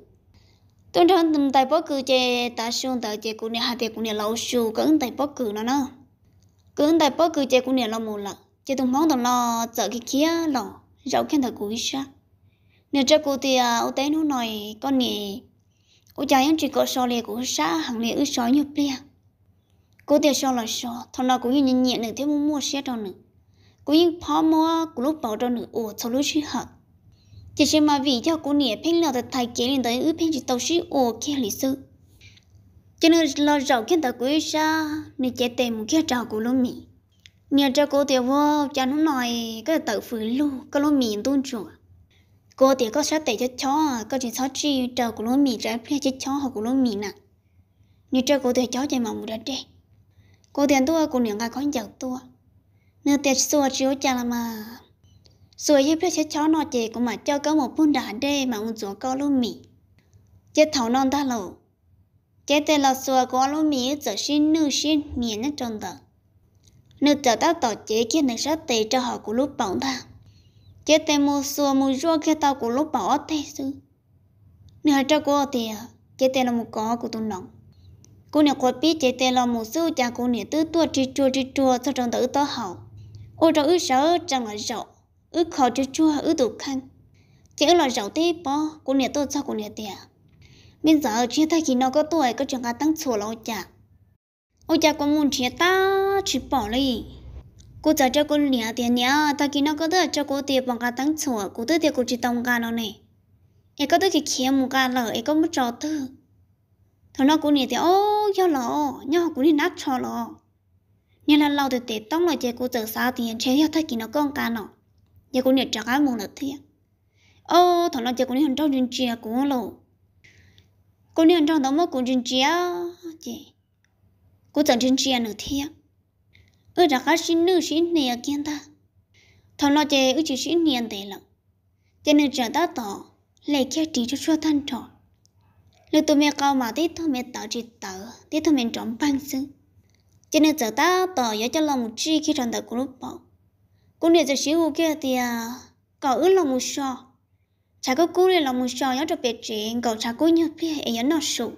Speaker 1: tôi ăn từng tại bóc cử chị ta xuống tới chị của nhà hai tiệc của nhà lâu xu cứ tại bóc cử nó nó cứ tại bóc cử chị của nhà lâu một lần chị tôi mong tao nó chở cái kia lọ rau khen thật của ít ra nếu cho cô thì à, ô tế nó nói con này ujayan chỉ có so lệ của xã hàng lệ ư so nhập lệ cô tiệt so là so thằng nào cũng như nhẹ nữa thế mua mua xe cho nữa cô yên phá mua cũng lúc bảo cho nữa ồ thằng lúc chưa học chỉ xem mà vì cho cô nhẹ phênh lẹo thật thay kế lên tới ư phênh chỉ tàu sĩ ồ kia lịch sư cho nên lo rầu kia tàu của xã nên chạy tìm một kia trào của lúc mỹ nhà cho cô tiệt vô chẳng nói cái tự phử lu cái lúc mỹ tuôn chuột cô thì có sát tệ cho chó à? có chỉ sát chi chờ của lúa mì trái phía chết chó hoặc của lúa mì nè như chơi cô thì chó chạy mà mù đã chơi cô tiền tua cô niệm ngài có giàu tua à. nửa tiền xua chiếu chả là mà xua với phía chết chó nọ chơi cũng mà cho có một phun đá đê mà muốn chúa có lúa mì chết thầu non ta lầu chết tê là xua có lúa mì giờ xin nữ xin miền nhất trong tờ nửa chờ tao tỏ chế kia này sát tệ cho họ của lúa bỏng ta chế tê mô xua mù rô kia tao của lúc bảo tê sư nè hả cho cô thì à, chế tê là một có của tụi nọng cô nè khỏi biết chế tê là một sư cha cô nè tứ tua chi chua chi chua cho trong tử tớ hậu ô trong ư sợ chẳng là rậu ư khó chi chua ư tụ khăn chế là rậu tê bó cô nè tôi cho cô nè tè bây giờ chia thay khi nó có tuổi có chẳng cả tăng sổ là ô ô cha có muốn chia ta chỉ bỏ đi cô cháu cho cô nhẹ tiền nhẹ ta kia nó có thể cho cô tiền bằng cả tăng chùa cô tới tiền cô chỉ tông cả nó này em có tới cái kia một cả lỡ em có mất trò tư thằng nó cô nhẹ tiền ô do lỡ nhau cô đi nát trò lỡ nhưng là lâu thì tiền tông lại chơi cô chờ sao tiền chơi theo ta kia nó con cả nó giờ cô nhẹ trả cái một lượt thiệt ô thằng nó chơi cô nhẹ trong chuyện chia cô lỡ cô đi nhẹ trong đâu mà cô chuyện chia chị cô chẳng chuyện chia nữa thiệt ư ra khá xin nữ xin nè kiên ta thằng lo chơi ư chỉ xin nè tệ lận, cho nên chơi ta tỏ lấy kia trí cho cho thân trọ lưu tụi mẹ cao mà tí thôi mẹ tạo chỉ tạo tí thôi mẹ trọng ban sư cho nên trở ta tỏ yếu cho lòng một chi khi tròn tạo của lúc bỏ cũng để cho xíu kia thì à cậu ư lòng một sò chả có cú để lòng một sò yếu cho biệt chuyện cậu chả cú như biết ấy nó sụp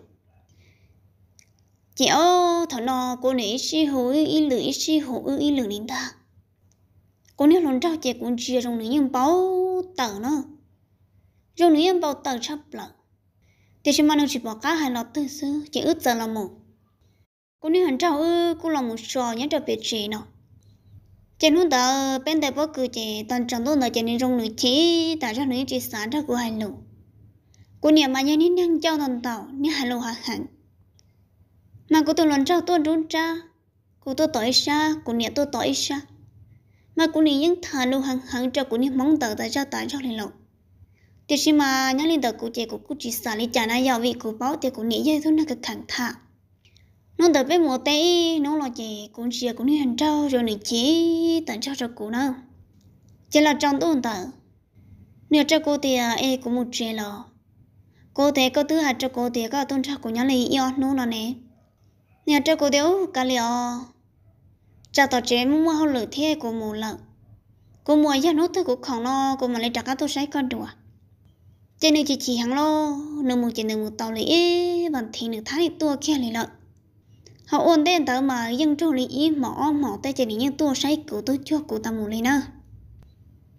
Speaker 1: chị ô thằng nó cô nể chi hối y lử y chi hối y lử nín ta cô nể lồn trao chị cũng chia trong những nhân bao tờ nó trong những nhân bao tờ chấp lợ thế chỉ mà nó chỉ bỏ cá hai lọt từ xưa chị ướt giờ là một cô nể hàng trao ư cô là một trò nhớ trở biệt chị nó chị luôn tờ bên tay bó cử chị toàn trần tôi là chị nên trong nữ chỉ tại ra nữ chỉ sáng ra của hai lụ cô nể mà nhớ nên đang cho toàn tàu nên hai lụ hạ hẳn mà cô tôi lần sau tôi rút cha, cô tôi tội xa cô nhẹ tôi tội xa mà cô nhẹ những thà lưu hàng hàng cho cô nhẹ mong tờ tại sao tại cho lại lộc thì khi mà nhớ lên tờ cô chị của cô chỉ xả lên trả lại giàu vị cô báo thì cô nhẹ dây thôi là cái khẳng thà nó tờ với một tay nó lo chị cô chị cô nhẹ hàng trâu rồi này chỉ tận cho cho cô nào chỉ là trong tôi tờ nếu cho cô thì e cũng một chuyện là, cô thấy có thứ hạt cho cô thì có tôn trọng của nhớ lên yêu nó là nè nhà trâu cô đéo cả liệu cha tao chế mua mua hậu lửa thế của mù lợn cô mua ra nốt thứ của khổng lo cô mà lấy trả cá tôi sấy con đùa chế nữ chỉ chỉ hàng lo nữ một chế nữ một tàu lấy bản thì nữ thái tua kia lấy lợn họ ôn tên tớ mà dân trâu lấy mỏ mỏ tay chế nữ nhân tua sấy của tôi cho của tao mù lấy nữa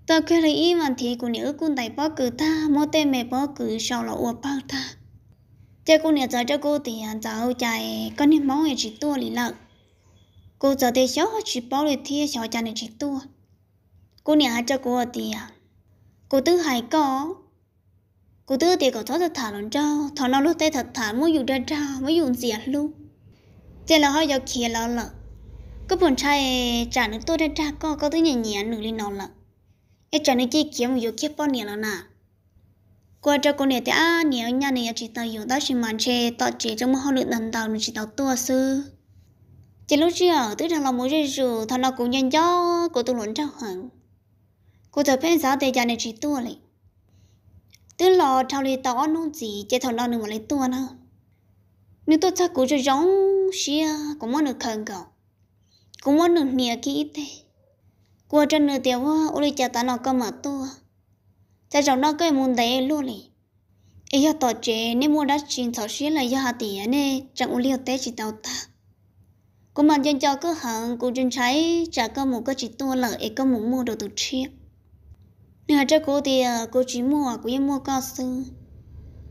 Speaker 1: tớ kia lấy bản thì của nữ cũng tay bó cử ta mua tên mẹ bó cử sau là uổng bao ta chơi cô nhà chơi cho cô thì cháu à, chạy con em máu chỉ tua lì lợn cô giờ thì cháu chỉ bao lì thiê cháu chạy này chỉ tua cô nhà cho cô thì à, cô tư hai có cô tư thì có thói thật thả lòng cho thọ lòng lúc tay thật thả mới dùng ra ra mới dùng diệt luôn chơi là hơi giờ kia là lợn có bọn trai trả nữa tôi ra ra có có thứ nhẹ nhẹ nửa lì nó lợn em trả nữa chơi kiếm một yêu kiếm bao nhiêu là nào qua cho con này thì à nếu nhà này chỉ tao dùng tao chỉ màn che tao chỉ trong một hôm lượng lần đầu chỉ tao tua sư chỉ lúc chưa tức là lòng muốn chơi dù thằng nào cũng nhận cho cô tôi luôn cho hẳn cô thợ phê giáo thì nhà này chỉ tua lại tức là thằng này tao nung gì chỉ thằng nào nữa mà lấy tua nữa nếu tôi chắc cũng cho giống xia cũng muốn được khẩn cầu cũng muốn được nhiều kia thế qua trên nửa tiếng ô đi chả tao nào có mà tua cha chồng nó cái môn đấy luôn này ấy giờ tao chế nên mua đất chín sáu xí là giờ hạt tiền nên chẳng uống liều tết chỉ tao ta cũng mà dân cho cứ hận cũng dân trái trả có một cái chỉ tua lợ ấy có muốn mua đồ từ chiếc nếu hạt cho cô thì ờ, cô chỉ mua cô yên mua cao su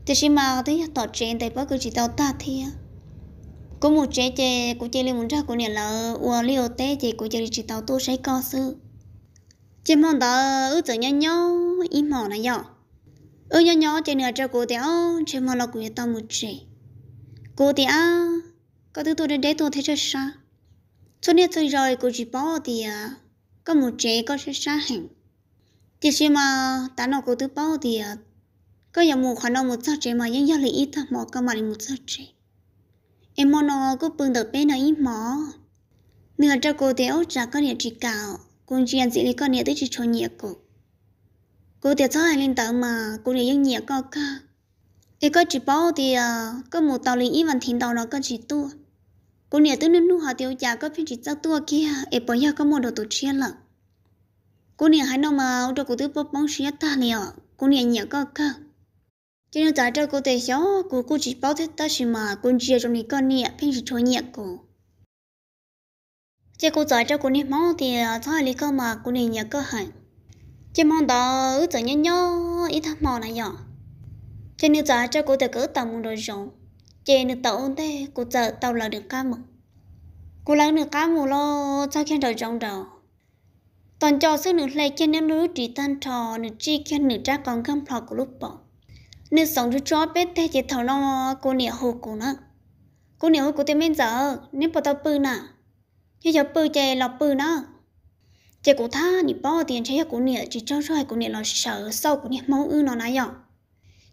Speaker 1: thì xí mà thấy tao chế thì bắt cứ chỉ tao ta thì à. có một chế chế cô chơi lên muốn ra cô này là ờ, uống liều tết thì cô chơi chỉ tao tu sấy cao su chỉ mong đó ư tự nhau nhau im mỏ là nhỏ ư nhau nhau chỉ nửa cho cô tiểu chỉ mong là quý tao một chị cô tiểu có thứ tôi đến đấy tôi thấy cho sao cho nên tôi rồi cô chỉ bỏ thì à, có một chị có sẽ xa hẳn thì khi mà ta nó cô thứ bỏ thì à, có giờ một khả năng một sao chị mà nhưng giờ lại ít thôi mà có mà một sao chị em mong nó có bưng được bé nó ít mỏ nửa cho cô tiểu chả có địa chỉ cao cũng chỉ anh chị lấy con nhẹ tới chỉ cho nhẹ cổ cô tiệt sao hai lên tàu mà cô này ยัง nhẹ có cả cái có chỉ bảo thì à có một tàu lên yên vẫn thỉnh tàu nó có chỉ tua cô nhẹ tới nên nu họ tiêu chả có phải chỉ cho tua kia ấy bảo giờ có một đồ tổ chia lận cô nhẹ hai năm mà ông cho cô tiêu bóp bóng xuyên ta nè cô nhẹ nhẹ có cả cho nên tại cho cô tiệt sao cô cô chỉ bảo thế ta chỉ mà cô chỉ cho này con nhẹ phải chỉ cho nhẹ cổ chị cô giỏi cho cô nên mong thì ờ, cho hai lý cơ mà cô nên nhớ cơ hẳn chỉ mong đó ở giỏi nhớ nhau, ít thằng mò này nhỏ chị nữ giỏi cho cô từ cỡ tàu muốn rồi rồi chị nữ tàu ôn thế cô giờ tàu là được cá mực cô lấy được cá mù lo cho khen đời rộng đầu toàn cho sức nữ lệ trên nên nữ chỉ tan trò nữ chi khen nữ ra còn không phò của lúc bỏ nữ sống nữ cho biết thế chị thảo nó cô nịa hồ cô nữa cô nịa hồ cô thì bên giờ nếu bỏ tao bư nà chứ giờ bự chè lọc bự nó chè cũng tha nhị bao tiền chè cũng nhẹ chỉ cho cho hai cũng nhẹ là sợ sau cũng nhẹ mau ư nó nãy giờ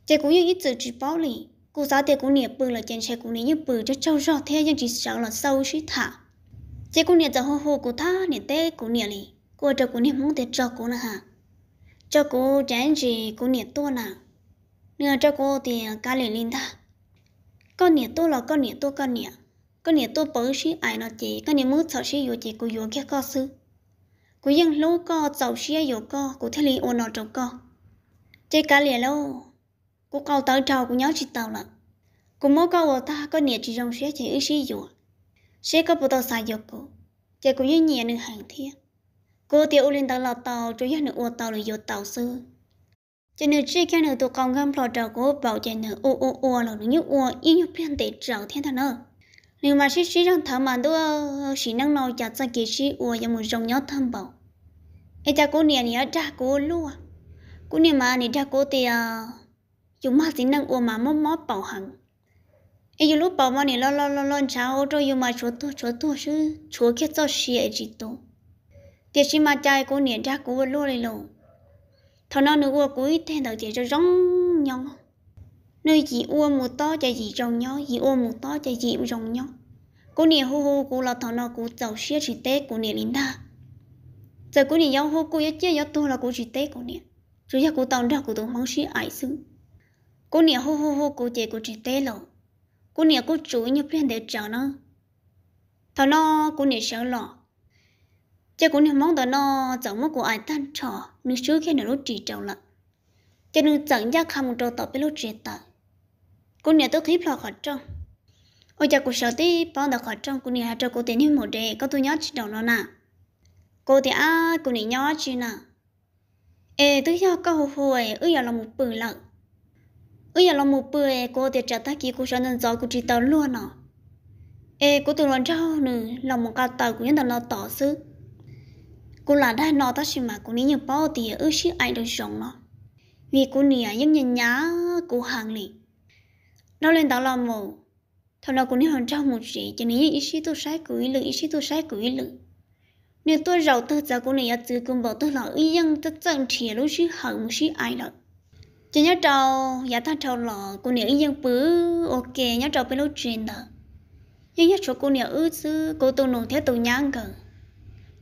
Speaker 1: chè cũng như ít giờ chỉ bao lì cô giá tiền cũng nhẹ bự là tiền chè cũng nhẹ như bự cho cho cho thế nhưng chỉ sợ là sau chỉ thả chè cũng nhẹ giờ hồ hồ cũng tha nhẹ tê cũng nhẹ lì cô cho cũng nhẹ muốn tiền cho cũng là hả cho cô chán gì cũng nhẹ to nào nữa cho cô thì à, cá liền linh ta con nhẹ to là con nhẹ to con nhẹ cái này tôi bớt xí ai nó chỉ cái này mức sau xí dù chỉ của dù kia có sư của dân lũ có cháu xí dù có của thấy liền ôn nó trâu có chơi cá liền lâu của câu tới trâu của nhớ chỉ tàu lận của mỗi câu của ta có nhiều chỉ rong xí chỉ ư xí dù xí có bộ tàu xài dù của chơi của dân nhiều nữ hàng thiệt, cô tiểu lên tàu lọt tàu cho dân nữ ô tàu là vô tàu sư cho nên chỉ khi nữ tôi công gam lo trâu của bảo chơi nữ ô ô ô là những như ô yên như phiền tệ trâu thiên thần ơi nếu mà sĩ sĩ trong thầm mà tôi sĩ ờ, năng nói chặt ra kỳ sĩ ủa giờ một rồng nhớ thầm bảo ai cha cô nè nè cha cô luôn cô nè mà nè cha cô thì chúng mà sĩ năng ủa mà mót mót bảo hằng ai giờ lúc bảo mà nè lo lo lo lo cháu rồi giờ mà chúa tôi chúa tôi chứ chúa kia cho sĩ ấy chỉ tôi thì sĩ mà cha cô nè cha cô luôn rồi luôn thằng nào nữa ủa cô ý thêm đầu thì cho rong nhong nơi chỉ ua một to cho chỉ trồng nhau chỉ ua một to chạy chỉ trồng nhau cô nè hô hô cô là thằng nào cô giàu xia chỉ tết cô nè linh ta giờ cô nè nhau hô cô nhất chia nhau to là cô chỉ tết cô nè chủ giờ cô tao ra cô tao mong xia ai xứ cô nè hô hô hô cô chạy cô chỉ tết lầu cô nè cô chủ nhập lên để chờ nó thằng nó cô nè sợ lọ chứ cô nè mong thằng nó chẳng mất cô ai tan trò nước sứa khi nào nó chỉ trầu lận cho nên chẳng ra không trâu tao biết lúc chuyện tao cô nhà tôi khiếp lo khó trông ôi cha cô sợ tí bao đã khó trong, cô nhà cho cô tiền như một đề có tôi nhớ chỉ đầu nó nè cô thì à cô này nhớ chỉ nè ê tôi cho có hồ hồ ấy ư giờ là một bự lận, ư giờ là một bự cô thì trả ta kia cô sợ nên gió cô chỉ tàu luôn nọ ê cô tự lần trao nè, là một cao tàu của nhân tàu nó tỏ sứ, cô là đã nọ ta xin mà cô ní như bao thì ư chứ ai được sống nó vì cô nè những nhìn nhá cô hàng liền nó lên tàu lòng mù thằng nào cũng đi hàng trong một chỉ cho nên ý sĩ tôi sai cúi lượng ý sĩ tôi sai cúi lượng nếu tôi giàu tôi giàu cũng này từ cùng bảo tôi là ý dân tất tận chỉ lúc sĩ hận một sĩ ai đó cho nhớ trâu giả ta trâu lò cô nữ dân bứ ok nhớ trâu bên lúc truyền đó nhưng nhớ chỗ cô nữ ư chứ cô tôi nổ theo tôi nhang cả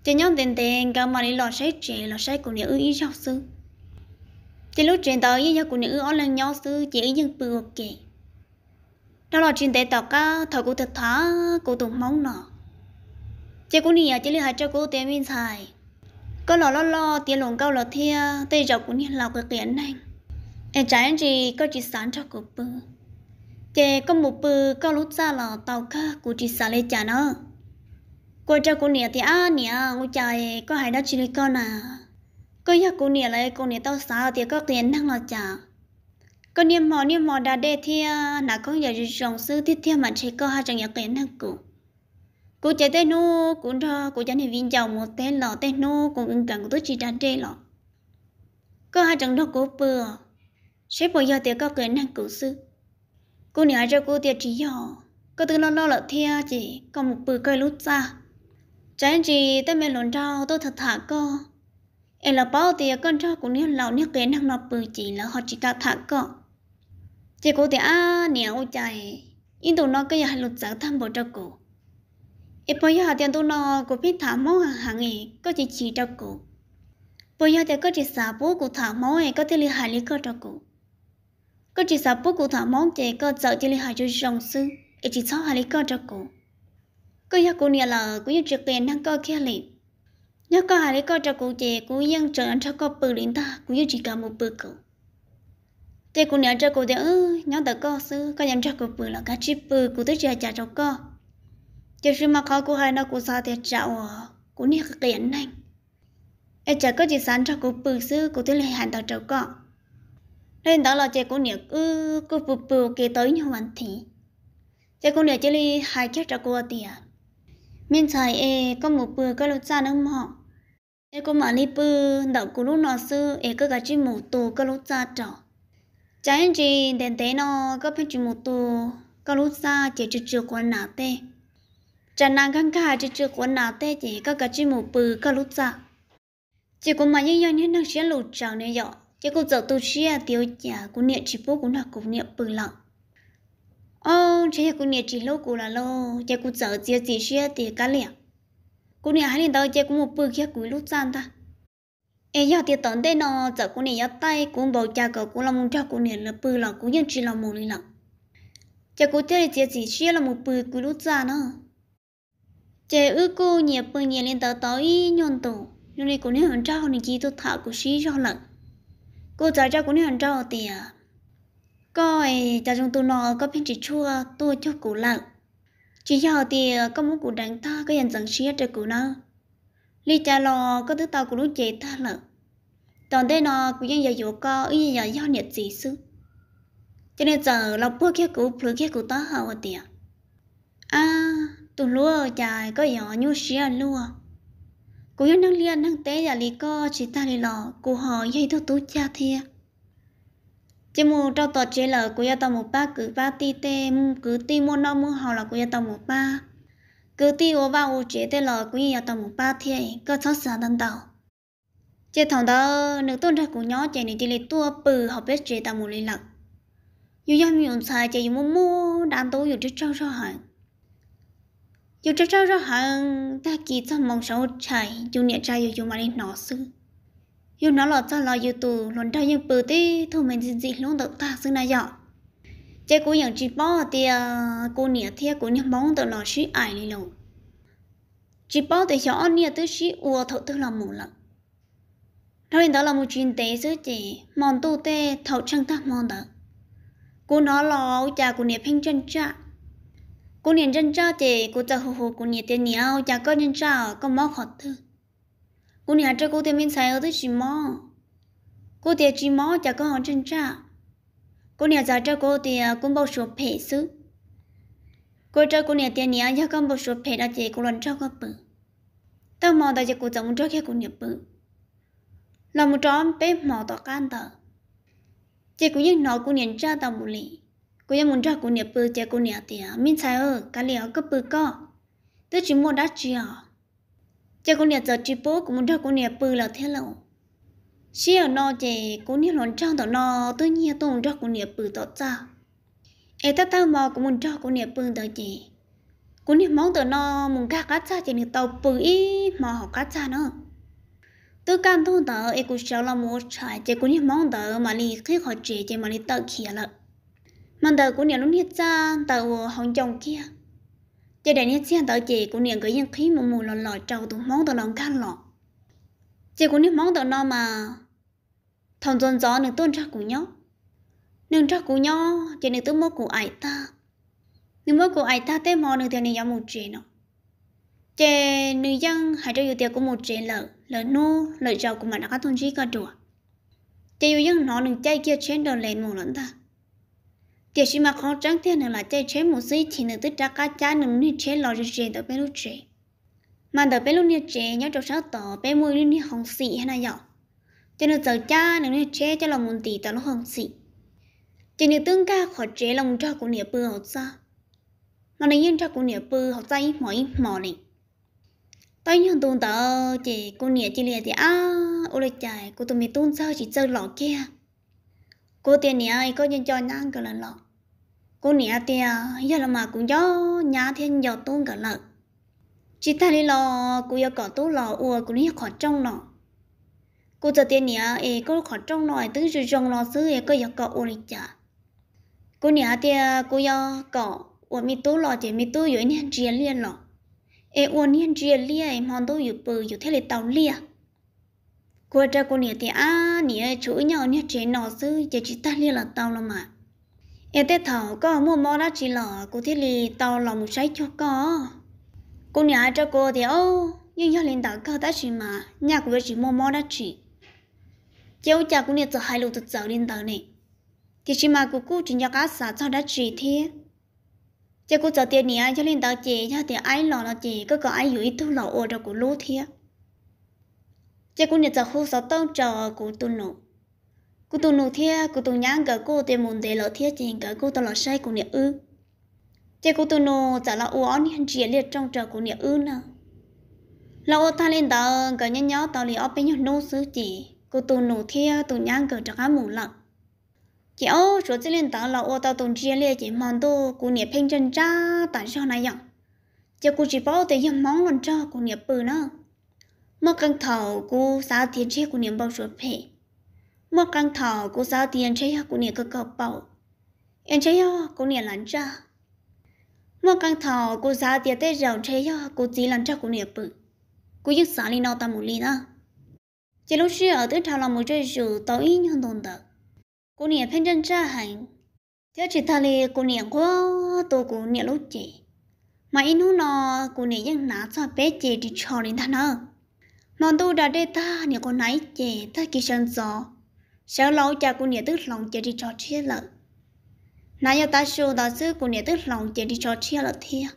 Speaker 1: cho nhớ tiền tiền cả mà đi lò sai chuyện lò sai cô nữ ư ý giáo sư cho lúc truyền đó nhớ cô nữ ở lần nhau sư chỉ ý dân bứ ok đó là chuyện tệ tọt cả thời cụ thật thả cụ tụng mong nọ chỉ cụ nìa chỉ lưu hai cho cụ tiền mình xài có lo lo lo tiền lồng cao lo thia tây dọc cũng như lọc cái kiến này em trái anh chị có chỉ sáng cho cụ bự chỉ có một bự có lúc xa là tàu cá cụ chỉ xả lên chả nó cô cho cụ nìa thì á nìa ngũ chơi có hai đó chỉ con à có nhà cụ nìa lại cụ nìa tao xả thì có tiền năng là chả À, có niềm mò niềm mò đã đề thì nã con giờ rồng sư thiết theo mà chơi có hai chẳng nhớ kén năng cụ cụ chạy tới nu cụ cho cụ chẳng nên viên giàu một tên lọ tên nu cụ ưng cần cụ tôi chỉ đàn chơi lọ có hai chẳng đó cụ bừa sẽ bỏ giờ tiền có kén năng cụ sư cụ nhớ cho cụ tiền chỉ nhỏ có từ lâu lâu là thia à, chỉ còn một bừa cây lút ra trái gì tới mẹ lộn rau tôi thật thả cơ em là bao tiền con cho cũng nếu lão nếu kén năng lọt bự chỉ là họ chỉ cả thả cơ chỉ có thể à nhéo chạy in tụ nó cái lụt giáo tham bộ cho cô em bây giờ tiền tụ nó có biết thả máu hàng hàng ấy có chỉ chỉ cho cô bây giờ thì có chỉ xả bố của thả máu ấy có thể lý hại lý cơ cho cô có chỉ xả bố của thả máu thì có sợ chỉ lý hại cho rồng sư ấy chỉ sao hại lý cơ cho cô cứ giờ cô nhà là cũng như trực tiền đang có kia liền nhớ có hại lý cơ cho cô chị cũng yên trở anh cho cô bự đến ta cũng như chỉ cả một bự cậu cái cũng nhớ cho cô thì ừ, nhớ tới cô sư có nhớ cho cô bự là cá chi bự cô tới chơi chả cho cô chứ khi mà khó cô hay nó cô sao thì chảo à cô nhớ cái kiện này em chả có gì sáng cho cô bự sư cô tới lấy hàng tàu cho cô nên đó là chơi cô nhớ ư cô bự bự kia tới như hoàn thị chơi cô nhớ chơi đi hai chiếc cho cô thì à mình thấy e có một bự có lúc xa nước mỏ e có mà đi bự đậu cô lúc nọ sư e có cả chi một tù có lúc xa trọ trái gì đến thế nó có phải chỉ một tu có lúc xa chỉ chưa chưa quan nào thế chẳng nàng khăng khà chỉ chưa quan nào thế chỉ có cái chỉ một bự có lúc xa chỉ có mà những nhau như năng sẽ lụt chẳng này dọ chỉ có giờ tu chia tiêu chả cũng niệm chỉ bố cũng là cũng niệm bự lặng ô chỉ có niệm chỉ lâu cũng là lâu chỉ có giờ chỉ chỉ chia thì cả liền của niệm hai lần đầu chỉ cũng một bự kia cũng lúc xa ta ai giờ thì tận đây nó giờ cũng này tay cũng bầu cha cậu cũng là muốn cho cũng này là bự là cũng nhân chỉ là một lần cha cô chơi chỉ chỉ xia là một bự cũng lúc ra nữa cha ư cô nhiều bự nhiều lên tới tới nhon tổ nhưng này cũng này hẳn trao này chỉ tôi thả cũng xí cho lận cô giờ cha cũng này hẳn trao tiền à. coi cha chúng tôi nó có biết chỉ chua tôi cho cụ lận chỉ giờ thì ờ, có muốn cụ đánh ta có dần dần xia cho cụ nữa lý cha lo có thứ tao cũng lúc chế ta lận tòn đây nó cũng như giờ dù có ý giờ do nhiệt gì sư cho nên giờ lọc bước kia cũ bữa kia cũ tao hậu tiệt à tụi lúa dài có nhỏ nhu xia à lúa cô như năng liên năng tế giả lý co chỉ ta lý lò cô họ dây thuốc tú cha thiệt. chỉ mù trao tọt chế lở cô gia tàu một ba cứ ba ti tê cứ ti mua nó mua họ là cô gia tàu một ba cứ ti ô ba ô chế tê lở cô gia tàu một ba thiệt, có sáu sáu đơn đầu chế thằng đó nếu tôi ra cũng nhỏ chạy nên chỉ lấy tua bự học biết chế ta muốn lấy lặng dù do miệng xài chạy dù mua mua đàn tố dù trước trâu ra hàng dù trước trâu ra hàng ta kỳ cho mong sáu chạy dù nhẹ trai dù dù mà lên nó xứ, dù nó lọt cho lo dù tù lần đầu nhưng bự tí thôi mình gì gì luôn được ta xứ ờ, này dọ chế cũng nhận chỉ bỏ thì cô nhẹ thế cô nhẹ bóng tự lo suy ai đi luôn, chỉ bỏ thì cho anh nhẹ tới sĩ uo thợ tự làm mù lặng thôi đó là một chuyện tế chứ chị mòn tu tê thấu chân thắc mòn đó cô nó lo cha cô niệm hình chân cha cô niệm chân cha chị cô chờ hồ hồ cô niệm tiền nhiều cha có chân cha có mó khó tư cô niệm cho cô tiền mình xài ở tới chỉ mò cô tiền chỉ mò cha có họ chân cha cô niệm giờ cho cô tiền à, cũng bao số phê xứ cô cho cô niệm tiền nhiều cha có bao số phê là chị cô lần cho cô bự tao mò đó chị cô chồng muốn cho kia cô niệm bự là một trong bé mỏ tỏ can tờ chị cũng nhận nó của nhận cha tạo một lì cô em muốn cho cô nhận bự chị cô nhận tiền mình sai ở cả liều cấp bự co tôi chỉ mua đắt chị à chị cô nhận giờ chị bố cũng muốn ra cô nhận bự là thế lâu chỉ ở nó chị cô nhận lón trang tao nó tôi nhiên tôi muốn cho cô nhận bự tỏ ra em ta tao mò cũng muốn cho cô nhận bự tao chị cô nhận món tao nó muốn cá cá cha chị nhận tàu bự ý mò học cá cha nữa tôi cảm thông tờ ấy cũng cháu là một trái chế cũng như mong tờ mà lì khi họ chế chế mà lì tờ kia lợ mà tờ cũng niệm lúc nhiệt ra tờ hồng chồng kia chế đại nhiệt xem tờ chế cũng niệm cái những khí mù mù lò lò trâu tụ mong tờ lòng can lọ chế cũng như mong tờ nó mà thông dồn gió nương tôn ra cũng nhau nương ra cũng nhau chế nương tôi mua của ai ta nương mua của ai ta té mò nương theo nương giáo một chuyện nó chế nữ dân hãy cho yêu tiêu của một chế lợn lợn nô lợn giàu của mình đã có thông chí cơ chùa chế yêu dân nó đừng chạy kia trên đầu lên một lần ta tiêu sĩ mà khó trắng thế nữa là chạy chế một gì thì nữa tức ra cá cha nữa như chế lò rồi chế tới bên lúc trẻ mà tới bên lúc như trẻ nhớ trong sáng tỏ bên môi như hồng xị hay là dọ cho nên giờ cha nữa như trẻ cho lòng muốn tỷ tới lúc hồng xị chế nữ tương ca khỏi trẻ lòng cho của nĩa bừa học ra mà nếu yên cho của nĩa bừa học ra ít mỏi ít mỏ này tôi những tôn tớ chỉ cô nia chỉ liền thì à ô lại chạy cô tôi mới tôn sao chỉ chơi lọ kia cô tiền nia ai có nhân cho nhang cả lần lọ cô nia tiền giờ là mà cũng gió nhá thiên giờ tôn cả lần chỉ thay đi lọ cô giờ có tu lọ ua cô nia khó trong lọ cô giờ tiền nia ấy cô khó trong lọ tứ rồi trong lọ xứ ấy có giờ có ô lại chạy cô nia tiền cô giờ có ua mi tu lọ chỉ mi tu rồi nhẹ chỉ liền lọ e uon hiền chia lia em hòn tôi yếm bự yếm thế là tàu lia qua cha cô nè thì à nè chỗ nhỏ nè chế nọ sư giờ chỉ ta lia là tàu là mà em thấy thảo có mua món đó chỉ là cô thế là tàu là một sấy cho có cô nè cha cô thì ô nhưng nhỏ lên đảo cao đã chỉ mà nhà của chỉ mua món đó chỉ cháu cha cô nè giờ hai lô tự giờ lên đảo này thì chỉ mà cô cô chỉ nhỏ cá sả cho đã chỉ thế chứ cô cho tiền này cho nên tao chị cho tiền ai lò là chị cứ có ai dụ thu lò ô cho cô lú thia chứ cô nhận cho khu sáu tao chờ cô tu nụ cô tu nụ thia cô tu nhang cả cô tiền muốn để lò thia chị cả cô tao lỡ say cô nè ư chứ cô tu nụ chả là ô ăn hiện chị liệt trong chờ cô nè ư nè lỡ ô ta lên tao cả nhớ nhớ tao liền ở bên nhau nô xứ chị cô tu nụ thia tu nhang cả chẳng ai mù lặng chị ô số tiền lên tàu là ô tàu tồn chia liệt chỉ mang tu cụ niệm phanh chân cha tại sao này vậy chị cụ chỉ bảo để yếm mang luôn cho cụ niệm bự nữa một căn thầu cô sao tiền chế cụ niệm bảo số phê một căn thầu cô sao tiền chế cụ niệm cơ cơ bảo em chế cụ niệm lần cho một căn thầu cô sao tiền tê rồng chế cô chỉ lần cho cụ niệm bự cô dứt xả lên nào ta một ly đó chị lúc xưa ở tới thảo là một chơi rượu tàu ít hơn tồn tại cô nè phen chân cha hành chứ chỉ thà lì cô nè quá tôi cô nè lúc chị mà in hú nó cô nè ยัง nã cho bé chị đi cho đến thằng nó mà tôi đã để ta nè cô nãy chị ta kỳ sân gió sợ lâu cha cô nè tức lòng chị đi cho chia lợ nãy giờ ta sưu ta sư cô nè tức lòng chị đi cho chia lợ thiệt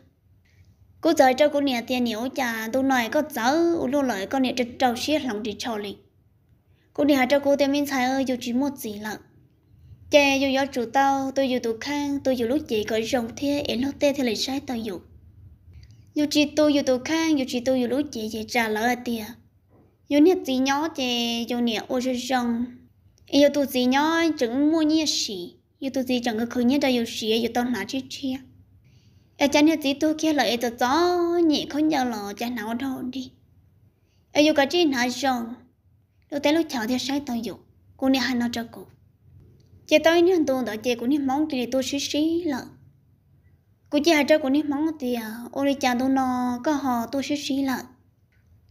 Speaker 1: cô giới cho cô nè tiền nhiều cha tôi nói có giấu u lô lời con nè trật trâu chia lòng đi cho liền cô nè cho cô tiền minh sai ơi dù chỉ một gì lận chè dù do chủ tàu tôi dù tụ khang tôi dù lúc chỉ gọi rồng thia ẻn lót tê thì lại sai tàu dù dù chị tôi dù tụ khang dù chị tôi dù lúc chỉ chỉ trả lời là tia dù nhiệt gì nhỏ chè dù nhiệt ô cho rồng dù tụ gì nhỏ chẳng mua nhiệt xỉ dù tụ gì chẳng có khởi nhiệt đâu dù xỉ dù tao nã chết chia ở cha nhiệt gì tôi kia lại tôi gió nhẹ không nhau lọ cha nào đâu đi ở dù cả chi nã rồng đầu tiên lúc chào theo sai tàu dù cô nhiệt hay nó cho cô chị tôi nên tuần đó chị cũng nên mong thì tôi xí xí lợ cô chị hai cháu cũng nên mong thì à, ô đi chàng tôi nó có họ tôi xí xí lợ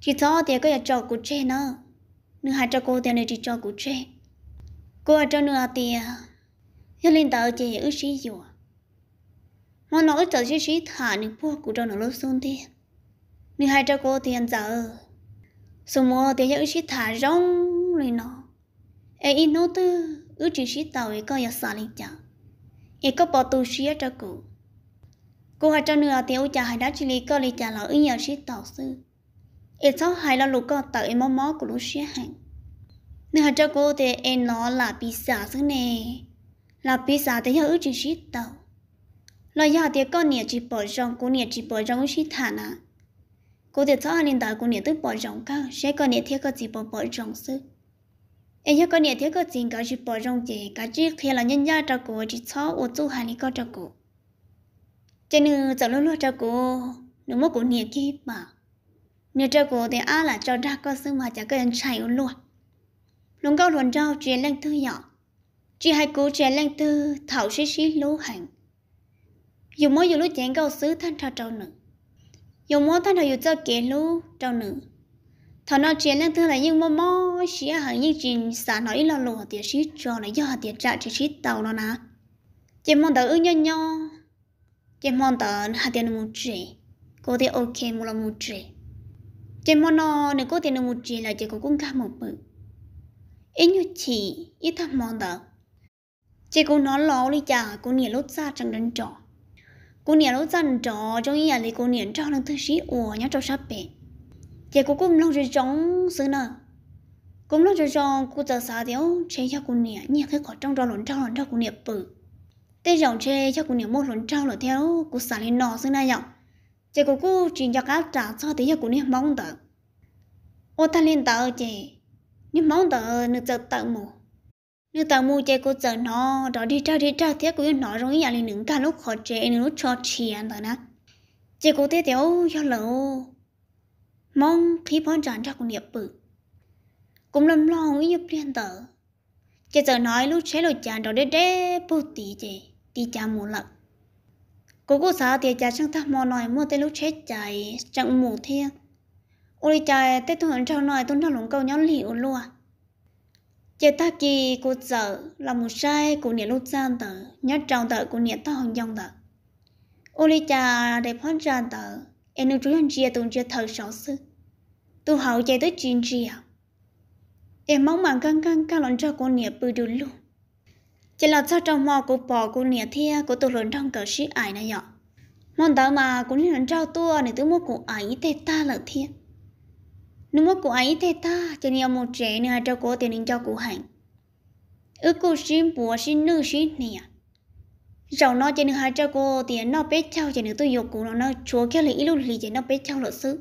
Speaker 1: chị cho thì có nhà trò của chị nữa nữa hai cháu cô thì này chị cho của chị cô hai cháu nữa thì à, nhân lên tàu chị ước xí dù mà nó ước cháu xí xí thả những phu của cháu nó lâu xuống thì nữa hai cháu cô thì ăn giờ số mua thì ước xí thả rong rồi nó ai in nô tư ư chỉ sĩ tàu ấy có yếu sợ lên chả ấy có bỏ tù sĩ cho cô. cô hai cho nửa thì ô chả hai đã chỉ lý có lý chả là ư nhiều sĩ tàu sư ấy sau hai là lũ con tàu ấy mò mò của lũ sĩ hàng nửa hai cho cô thì em nó là bị xả sư nè là bị xả thì ư chỉ sĩ tàu lo giờ thì con nhà chỉ bỏ rong cô nhà chỉ bỏ rong sĩ thản à cô thì sau hai linh đạo cô nhà tức bảo rong cao sẽ có nhà thiết có chỉ bảo bỏ rong sư ấy cho con nhà thiếu có tiền có chỉ bỏ trong chỉ có chỉ khi là nhân gia cho cô chỉ cho ô tô hàng đi có cho cô cho nên giờ luôn luôn cho cô nếu mà cô nhà kia mà nếu cho cô thì à là cho ra có sự mà chả có anh chạy luôn luôn cao luôn trao chuyện lên thư nhỏ chỉ hai cô chuyện lên thư thảo xí xí lố hành dù mỗi dù lúc chén cao sứ thanh trao cháu nữa dù mỗi thanh trao dù cho kia lú cháu nữa thọ nó chuyện nó thứ là nhưng mà mò xí hàng những chuyện xã nói là lùa tiền xí cho là do tiền trả chỉ xí tàu nó nà chỉ mong tờ ư nho nho chỉ mong tờ hà tiền một chỉ cô thì ok một là một chỉ chỉ mong nó nếu cô tiền một chỉ là chỉ có cũng cả một bự ít như chỉ ít thằng mong tờ chỉ có nó lo đi chả cô nhảy lốt xa chẳng đến trọ cô nhảy lốt xa trọ trong nhà thì cô nhảy trọ nó thứ xí ủa nhá trọ sắp bệnh giờ cô cũng lâu rồi trong xứ nè cũng lâu rồi trong cô giờ xa thiếu chế cho cô nhẹ nhẹ cái cỏ trong đó lộn trao lộn trao cô nhẹ bự tên dòng chế cho cô nhẹ một lộn trao lộn theo cô xả lên nọ xứ này dòng giờ cô cô chỉ cho cá trả cho thế cho cô nhẹ mong đợi ô ta lên tờ chị nhưng mong đợi nửa giờ tờ mù nửa tờ mù chế cô giờ nó đó đi trao đi trao thế cô nó rồi nhà lên nướng cả lúc khó chế lúc cho chè tờ nè chị cô tê thiếu cho lâu mong khi phong tròn cho cùng nghiệp bự cũng lầm lo với nhập liên tờ chị giờ nói lúc chế lột chàng đó đế đế bố tí chị tí cha mù lận cô cô sao thì cha chẳng thắc mò nói mua tên lúc chế chạy chẳng mù ô ôi chạy tết thuận trao nói tôn nó lũng câu nhau liệu luôn chị ta kỳ cô giờ là một sai của niệm lúc gian tờ nhớ trong tờ của niệm ta hồng dòng tờ ôi chà để phong tràn tờ em nương trú anh chia chưa chia thật sợ sư tu hậu chạy tới chuyện chia em mong màng căng căng căng lọn cho cô nịa bự đủ luôn chỉ là sao trong mò của bò của nịa thia của tôi lớn trong cửa sĩ ải này nhở món đó mà cũng nên cho tua này tôi mua của ấy tê ta lợ thia nếu mua của ấy tê ta cho nên một trẻ nữa cho cô tiền cho cô hạnh ước cô xin bùa xin nữ xin nịa rau nó trên hai cho cô thì nó bé cháu trên tôi dục cô nó chúa kia lấy lúc lì trên nó bé cháu lợn sứ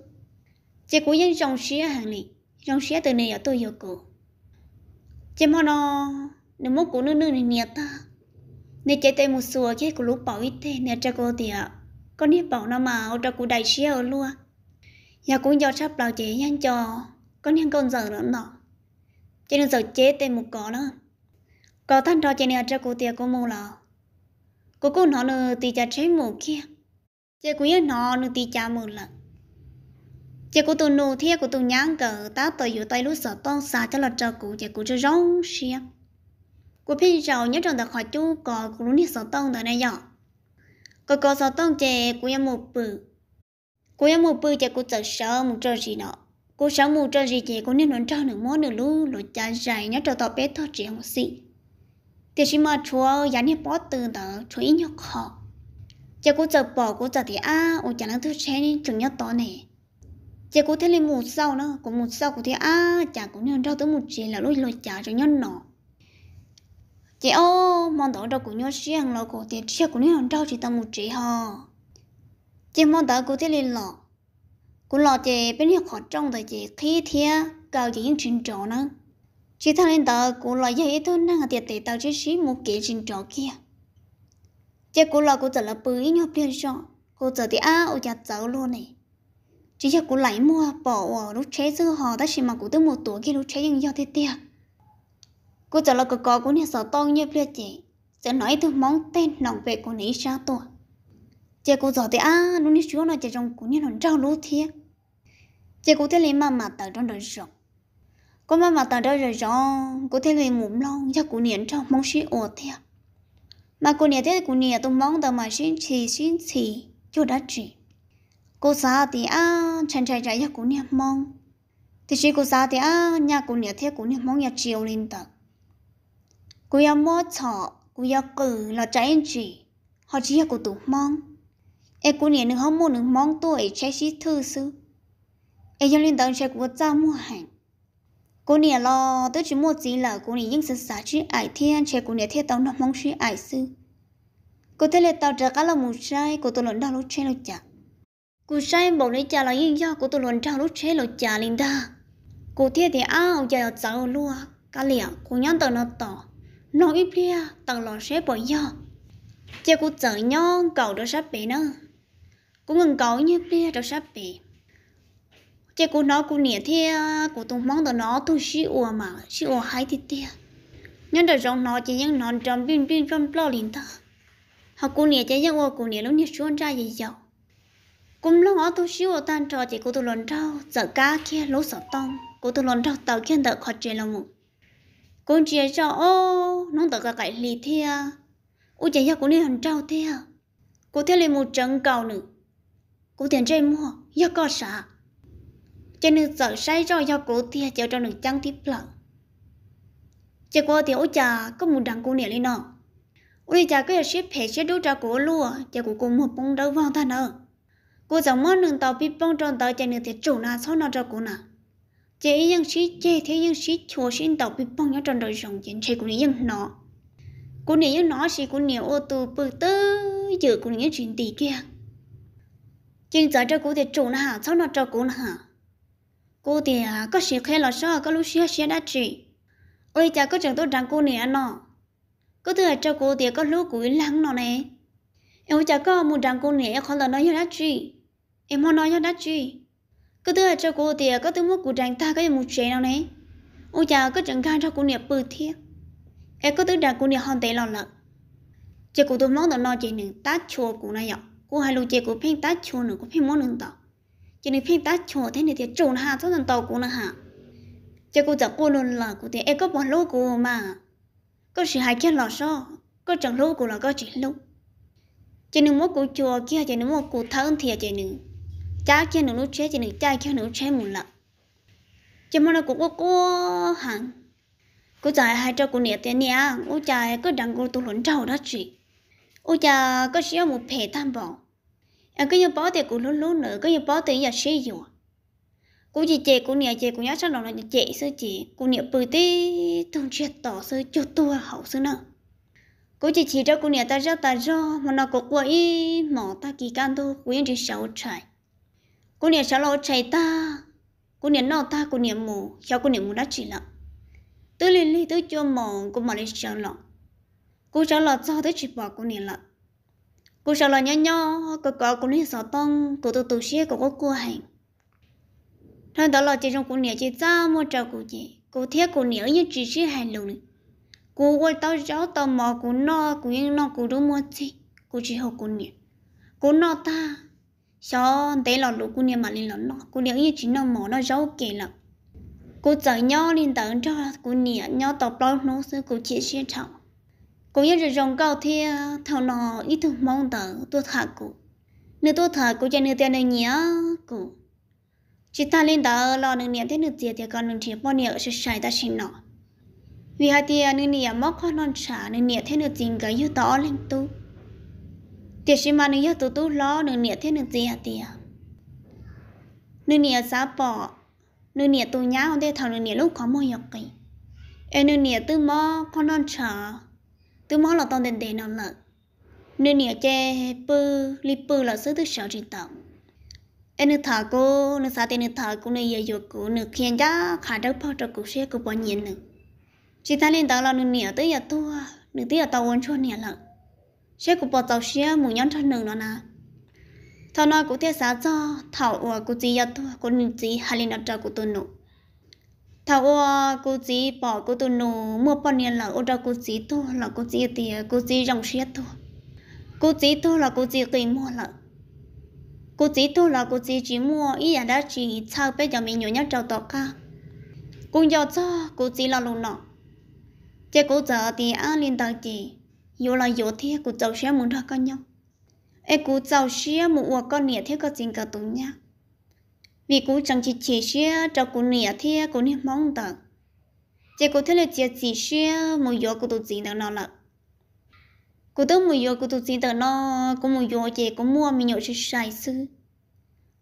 Speaker 1: chỉ của dân rong xía hàng này rong xía từ này ở tôi dục cô chỉ mà nó nếu muốn cô nữa nữa này nhiệt ta nên chạy tay một xùa cái cô lúc bảo ít thế nên cho cô thì con nên bảo nó mà ở cho cô đại xía ở luôn nhà cũng do sắp bảo chế nhanh cho con nên con giờ nữa nọ cho nên giờ chế tay một cỏ đó có thằng trò chơi này cho cô thì cô mua là cô cô nó nó tì cha chế mồ kia chế quý nó nó tì cha mồ lợ chế cô tụi nó thiệt cô tụi nhang cờ ta tới yếu tay lúc sợ tông xa cho là chờ cụ chế cô cho rong xia cô phi rầu nhớ trong đặc khỏi chú cò cô lúc đi sợ tông tới này nhở, cô cô sợ tông chế cô em một bự cô em một bự chế cô sợ sợ một trò gì nọ cô sợ một trò gì chế cô nên nó trao nửa món nửa lú lối cha dài nhớ trong tàu bé thoát chuyện một xí thì chỉ mà chúa dán hết bỏ từ đó chúa ít nhóc họ giờ giờ bỏ cô giờ thì à ô chẳng năng thứ chế này giờ cô thấy một sau nữa có một sau cô thấy à chả cũng nhận ra tới một chị là lối lối chả cho nhóc nọ chị ô mong đó đâu cũng nhóc riêng là cô thì chia cũng nhận ra chỉ tao một chị họ chị mong đó cô thấy lên lọ cô lọ chị bên trong rồi chị khi thia cao chị những chuyện chỉ thằng lên tờ cụ lo dây thôi năng ở tiệt tệ tao chỉ xí một kỹ trình trọ kia chắc cụ lo cụ giờ là bự nhỏ tiền cho cụ giờ thì á ô chặt cháu luôn này chỉ chắc cụ lại mua bỏ ở lúc chế dư họ ta chỉ mà cụ tới một tuổi kia lúc chế nhưng do thế tia cụ giờ là cô có cụ nhà sợ to như tiền chị sẽ nói từ món tên nòng về của nấy ra tuổi chị cụ giờ thì á lúc nít chúa nói chị trong cụ nhà nó trao lúa thiệt chị cụ thế lên mà mà tờ trong đời sống cô mà mà tao ra rồi rõ cô thấy luyện mồm long cho cô niệm trong mong sĩ ổ theo à. mà cô niệm thế cô niệm tôi mong tao mà xin chỉ xin chỉ cho đã chỉ cô xa thì à chân chạy chạy cho cô niệm mong thì chỉ cô xa thì à nhà cô niệm thế cô niệm mong nhà chiều lên tật cô yêu mơ chọ cô yêu cử là trái anh chỉ họ chỉ là cô tủ mong em cô niệm được không muốn được mong tuổi trái sĩ thư sư em cho lên tận sẽ cô cha mua hàng cô nè lo tôi chỉ mua gì là cô nè nhưng sự xả chứ ải thiên trẻ cô nè thiên tao nó mong chứ ải sư cô thấy là tao trả cả là một sai cô tôi luận đau lúc chơi lúc chả cô sai bảo lấy trả là yên do cô tôi luận đau lúc chơi lúc chả linh đa cô thiên thì ao giờ ở cháu luôn cả liền cô nhắn tao nó tỏ nó ít lia tao lo sẽ bỏ do chơi cô chở nhau cầu đó sắp bị nữa cô ngừng cầu như lia đó sắp bị chứ cô ờ, nó cô nhẹ thế cô tôi mong tao nó tôi xí ủa mà xí ủa hay thì thế nhưng đời rong nó chỉ những non tròn pin pin trong lo liền ta họ cô nhẹ chỉ những ủa cô nhẹ lúc nhẹ xuống ra gì dầu cũng lúc đó tôi xí ủa tan trò chỉ cô tôi lần trâu giờ cá kia lỗ sợ tông cô tôi lần trâu tàu kia đợi khó chơi lắm ngủ cô chỉ cho ô nó tao cả cái lì thế ủa chỉ cho cô nhẹ hẳn trâu thế cô theo lên một trận cầu nữa cô tiền chơi mua giờ có sao cho nên sợ sai rồi do cổ thì cho trong đường trăng thì lợn chỉ có thì ôi cha có một đằng cô nè lên nọ ôi cha cứ xếp phải xếp đu cho cổ luôn chỉ của cô một bông đâu vào ta nữa cô giống món đường tàu bị bông tròn tới cho nên thì chủ nào sau nào cho cô nào chỉ những sĩ chế thế những sĩ chúa xin tàu bị bông nhau tròn đời sống chiến chế của những nó cô nè những nó sĩ cô nè ô tô bự tư giữa cô nè chuyện gì kia trên giờ cho cô thì chủ nào sau nào cho cô nào cô thì à, có sự khe lò sao có lúc xưa xưa đã chị ôi cha có chẳng tốt rằng cô nè nó có thứ cho cô thì có lúc cúi lắng nó này? em cha có một rằng cô nè không là nói đã chị em muốn nói đã chị có thứ cho cô thì à, có thứ muốn của rằng ta có một chuyện nào này? ôi cha có chẳng gan cho cô nè bự thiệt em có thứ rằng cô nè hoàn tệ lo lợn chỉ cô tôi mong tao nói chuyện này, ta chua cô này vậy cô hai lúc chỉ cô phim ta chua nữa cô phim muốn nâng tao cho nên phim ta chỗ thế này thì trộn hà cho thằng tàu cũng là hả cho cô chẳng cô luôn là cô thì em có bỏ lô cô mà có sự hại chết lọ so có chẳng lô cô là có chuyện lô cho nên mỗi cô chùa kia cho nên mỗi cô thân thì cho nên cha kia nữa lúc chết cho nên cha kia nữa chết một lần cho nên là cũng có cô hẳn cô chạy hai cho cô nhẹ tiền nè cô chạy cứ đằng cô tu luyện trâu đó chị cô chạy có xíu một phe tham vọng em cứ như bó thì cũng lú lú nữa cứ như bó thì giờ xí dù à. cũng chị chị cũng nhà chị cũng nhá sao đó là chị sư chị cũng nhà bự tí thông chuyện tỏ sư cho tôi hậu sư nữa cũng chỉ chỉ cho cũng nhà ta cho ta do mà nó có quậy mỏ ta kỳ can tu quyến chỉ sáu chạy cũng nhà sáu lâu chạy ta cũng nhà nọ ta cũng nhà mù cho cũng nhà mù đã chỉ lặng tôi liên ly tôi cho mỏ cũng mỏ lên sáu lọ cũng sáu lọ cho tới chỉ bỏ cũng nhà lặng cô sợ là nhỏ nhỏ cô có cũng nên sợ tông cô tôi tôi xé cô có cô hành thôi đó là chỉ trong cô nhớ chỉ ra một trò cô chị cô thiết cô nhớ như chỉ xí hành luôn cô quay tao cháu tao mò cô no cô yên no cô đúng mua gì cô chỉ học cô nhớ cô no ta sao thế là lúc cô nhớ mà lên lắm nó cô nhớ như chỉ nó mò nó giáo kể lắm cô chở nhau lên tận cho cô nhớ nhau tao bao nó sẽ cô chỉ xí trọng cũng như rồi rồng cao thì thằng nó ít thằng mong tờ tôi thả cụ nếu tôi thả cụ cho nửa tiền này nhớ cụ chỉ ta lên đó lo nửa niệm thế nửa tiền thì còn nửa tiền bao nhiêu sẽ xài ta xin nó vì hai tiền nửa niệm mất khó non xả nửa niệm thế nửa tiền cái yếu tỏ lên tu tiền xin mà nửa yếu tu tu lo nửa niệm thế nửa tiền tiền nửa niệm giá bỏ nửa niệm tu nhá không thể thằng nửa niệm lúc khó mua nhọc kỳ em nửa niệm tư mất khó non xả từ món là tông đền đền nó lợn, nên nhà che bư li bư là sứ thứ sáu trên tàu. em nước thở cô nước sa tiền nước thở cô nước giờ giờ cô nước khiên giá khả đất bao trọc cô xe cô bao nhiêu nữa chỉ thay lên tàu là nước nhà tới nhà tua nước tới tàu quân cho nhà lợn. xe cô bao tàu xe mù nhón cho nương nó nè thằng nói cô thiết xã cho thảo của cô chỉ giờ tua cô nước chỉ hai lên đặt cho cô tôi nụ thảo ô ờ, cô chỉ bỏ cô tu nô mua bao nhiêu là ô ra cô chỉ tu là cô chỉ thì ờ, cô chỉ rong xiết tu cô chỉ tu là cô chỉ kỳ mua là cô chỉ tu là cô chỉ chỉ mua ý là đã chỉ sao bây giờ mình nhớ nhớ trâu tọt ca cũng do cho cô chỉ là luôn nọ chứ cô giờ thì ăn liên tạc gì yếu là yếu thế cô cháu sẽ muốn ra con nhau em cô cháu sẽ muốn uống con nĩa thế có chính cả tụi nhau vì cú chẳng chỉ chỉ xe cho cú nè thì cú nè mong tờ chỉ cô thấy là chỉ chỉ xe một giờ cô tụt gì đó nó là cô tôi một giờ cô tụt gì đó nó cú một giờ chỉ cô mua mình nhậu chỉ sai sư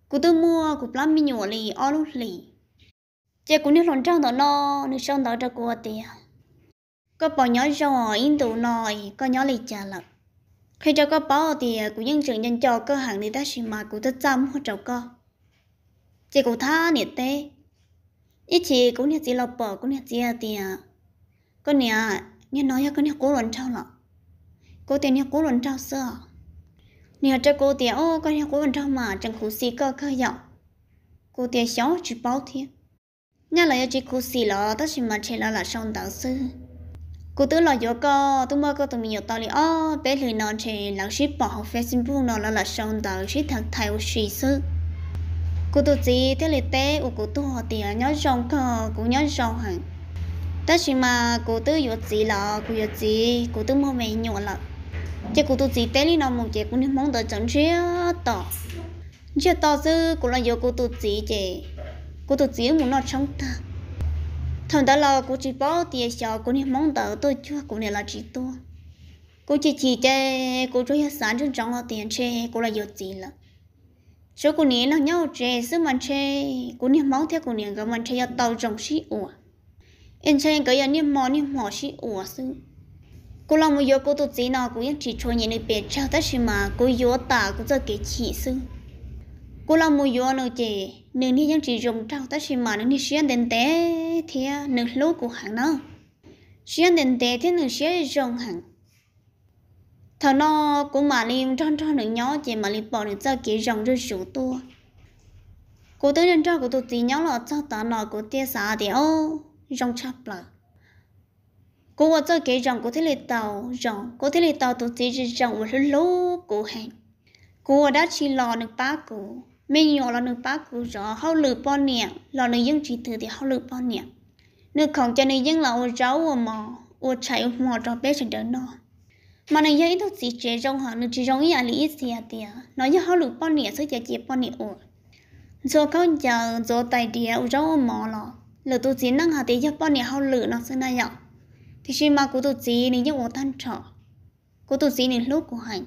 Speaker 1: cú tôi mua cú lắm mình nhậu lì ở lúc lì chỉ cô nè lon trang đó nó nè sống đó cho cô à tiền có bỏ nhỏ rồi in tụ nồi có nhỏ lì trả lợ khi cho có bỏ thì cú nhân sự nhân cho cơ hàng thì ta xì mà cú thích chăm hoặc cháu con chị cũng tha nhiệt tê ít chị cũng nhiệt chị lọc bỏ cũng nhiệt chị à thì à. con nè nè nói cho con nè cố luận trao lọ cô tiền nè cố luận trao sơ nè cho cô tiền ô con nè cố luận trao mà chẳng khổ xì cơ cơ dọ cô tiền xéo chỉ báo thiên nè là chị cố xì lọ tất chỉ mà chị là là xong đạo sư cô tứ là vô co tôi mơ có tụi mình nhiều tao đi ô bé lười nó chị lão ship bỏ học facebook nó là là xong đạo ship thật thay của sư cô tụ gì thấy lệ tế của cô tụ họ tiền nhớ rong cờ cụ nhớ rong hẳn tất nhiên mà cô tụ yếu gì là cô yếu chỉ cô tụ mua mày nhọ là chỉ cô tụ gì tế lý nào một chỉ cụ nên mong đợi chẳng chia tỏ chia tỏ dư cô là yếu cô tụ gì chỉ cụ tụ gì muốn nó trong ta thằng đó là cụ chỉ bảo tiền cho cô nên mong đợi tôi chưa cô nên là chỉ tôi cụ chỉ chỉ cô cụ chơi sáng trong trong tiền chơi cô là yếu gì là số cô nè nó nhau chơi, sư mà chơi cô nè máu theo cô nè gặp mà chơi yêu tàu trong sĩ ủa em chơi cái yêu nè mò nè mò sĩ ủa sư cô làm một giờ cô tụt gì nào cô yên chỉ cho nhìn được bề trao tất sự mà cô yêu tả cô cho cái chỉ sư cô làm một giờ nó chơi, nương đi những chỉ dùng trao tất sự mà nương đi xuyên đến té thì nương lố của hàng nào, nó xuyên đến té thì nương xuyên dùng hàng thằng nó cũng mà li tròn tròn được nhỏ chị mà li bỏ được cho kỹ rồng rất sủ tua cô tới nhân trò của tôi tí nhỏ là cho ta nó của tia xả thì ô rồng chắp là cô vào cho kỹ rồng cô thế lì tàu rồng cô thế lì tàu tôi tí rồng và lú của hàng cô đã chỉ lò được ba cô mình nhỏ là được bác của rõ hậu lửa bò nhiêu là nước dân chỉ từ thì hậu lửa bò nhiêu nước không cho nước dân là ô rau ô mò ô chạy ô mò cho bé sẽ đỡ nó mà này giờ ít thôi chỉ chế trong họ nữa chỉ trong ý à? lý ít gì à tiệt nó giờ họ lục bao nhiêu số giờ chỉ bao nhiêu ổn rồi có giờ rồi tài địa ở trong mỏ lò, lỡ tôi chỉ năng họ tiệt giờ bao nhiêu họ lử nó sẽ nay nhở thì khi mà cô tôi chỉ nên giờ ổn thân trọ cô tôi chỉ nên lúc của hành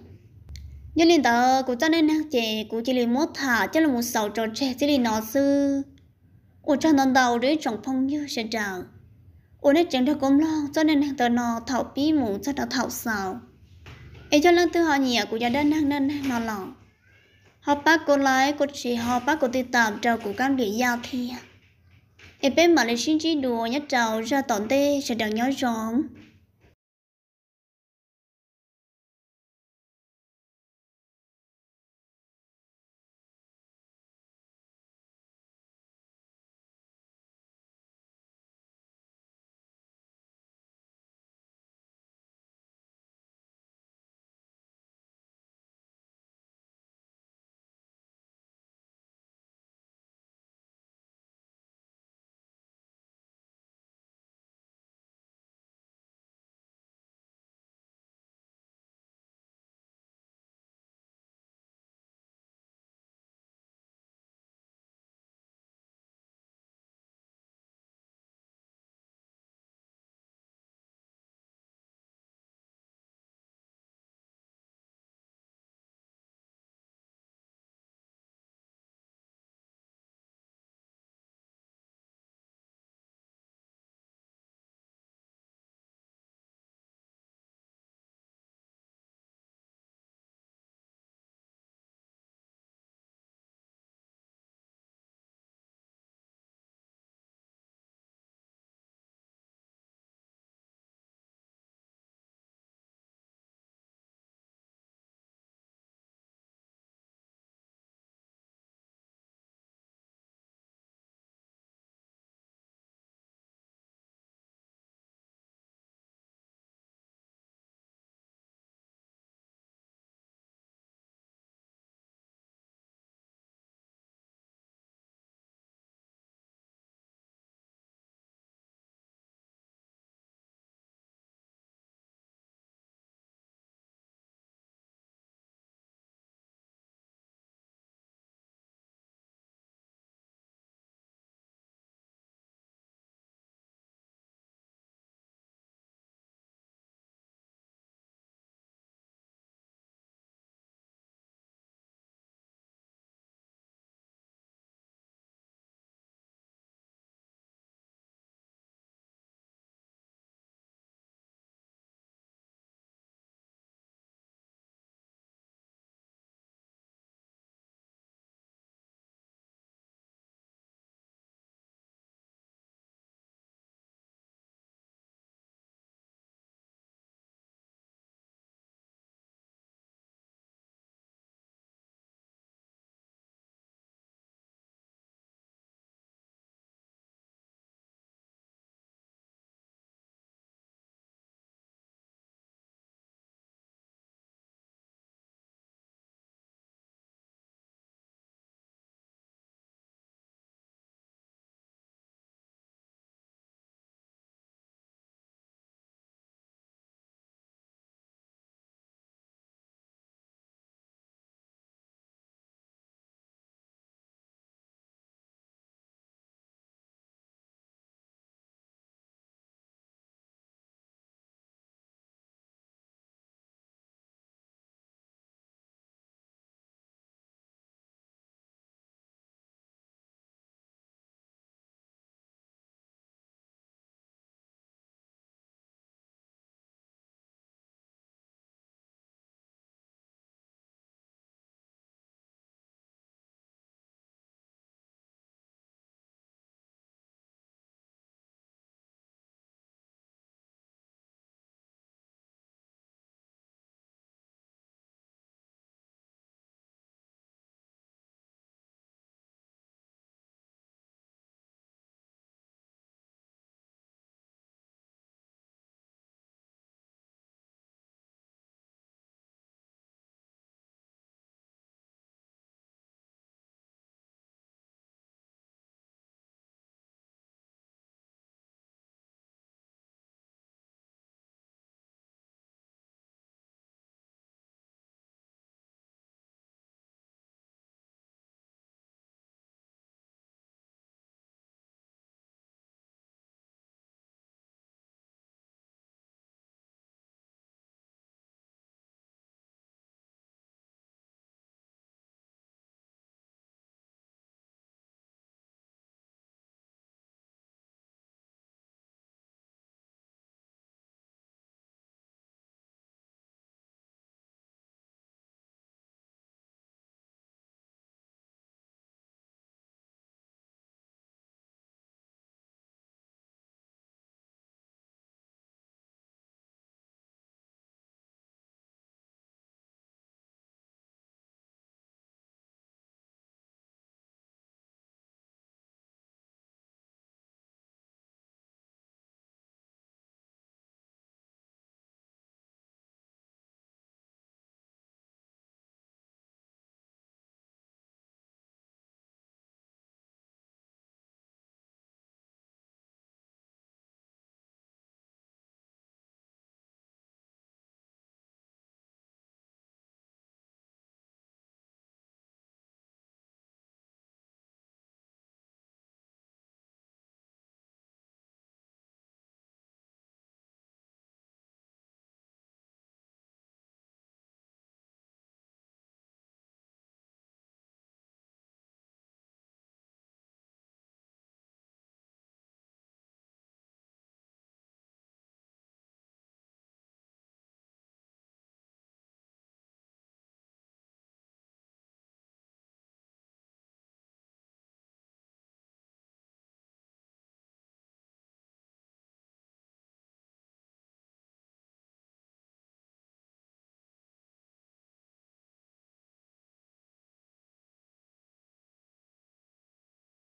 Speaker 1: Nhớ liền tờ cô cho nên năng chơi, cô chỉ liền mốt thả cho là một sầu trò trẻ chỉ liền nó sư ủa cho nó đầu đấy trong phong như sẽ trào ủa nên chẳng được công lo cho nên năng tờ nó thảo bí mũ cho nó thảo sao ấy cho lần thứ họ nhỉ của gia đình năng nên nó lỏ họ bác cô lái cô chỉ họ bác cô tự tạm trâu của các địa giao thì ấy bên mà lấy xin chỉ đùa nhất trâu ra tổn tê sẽ đằng nhói rõm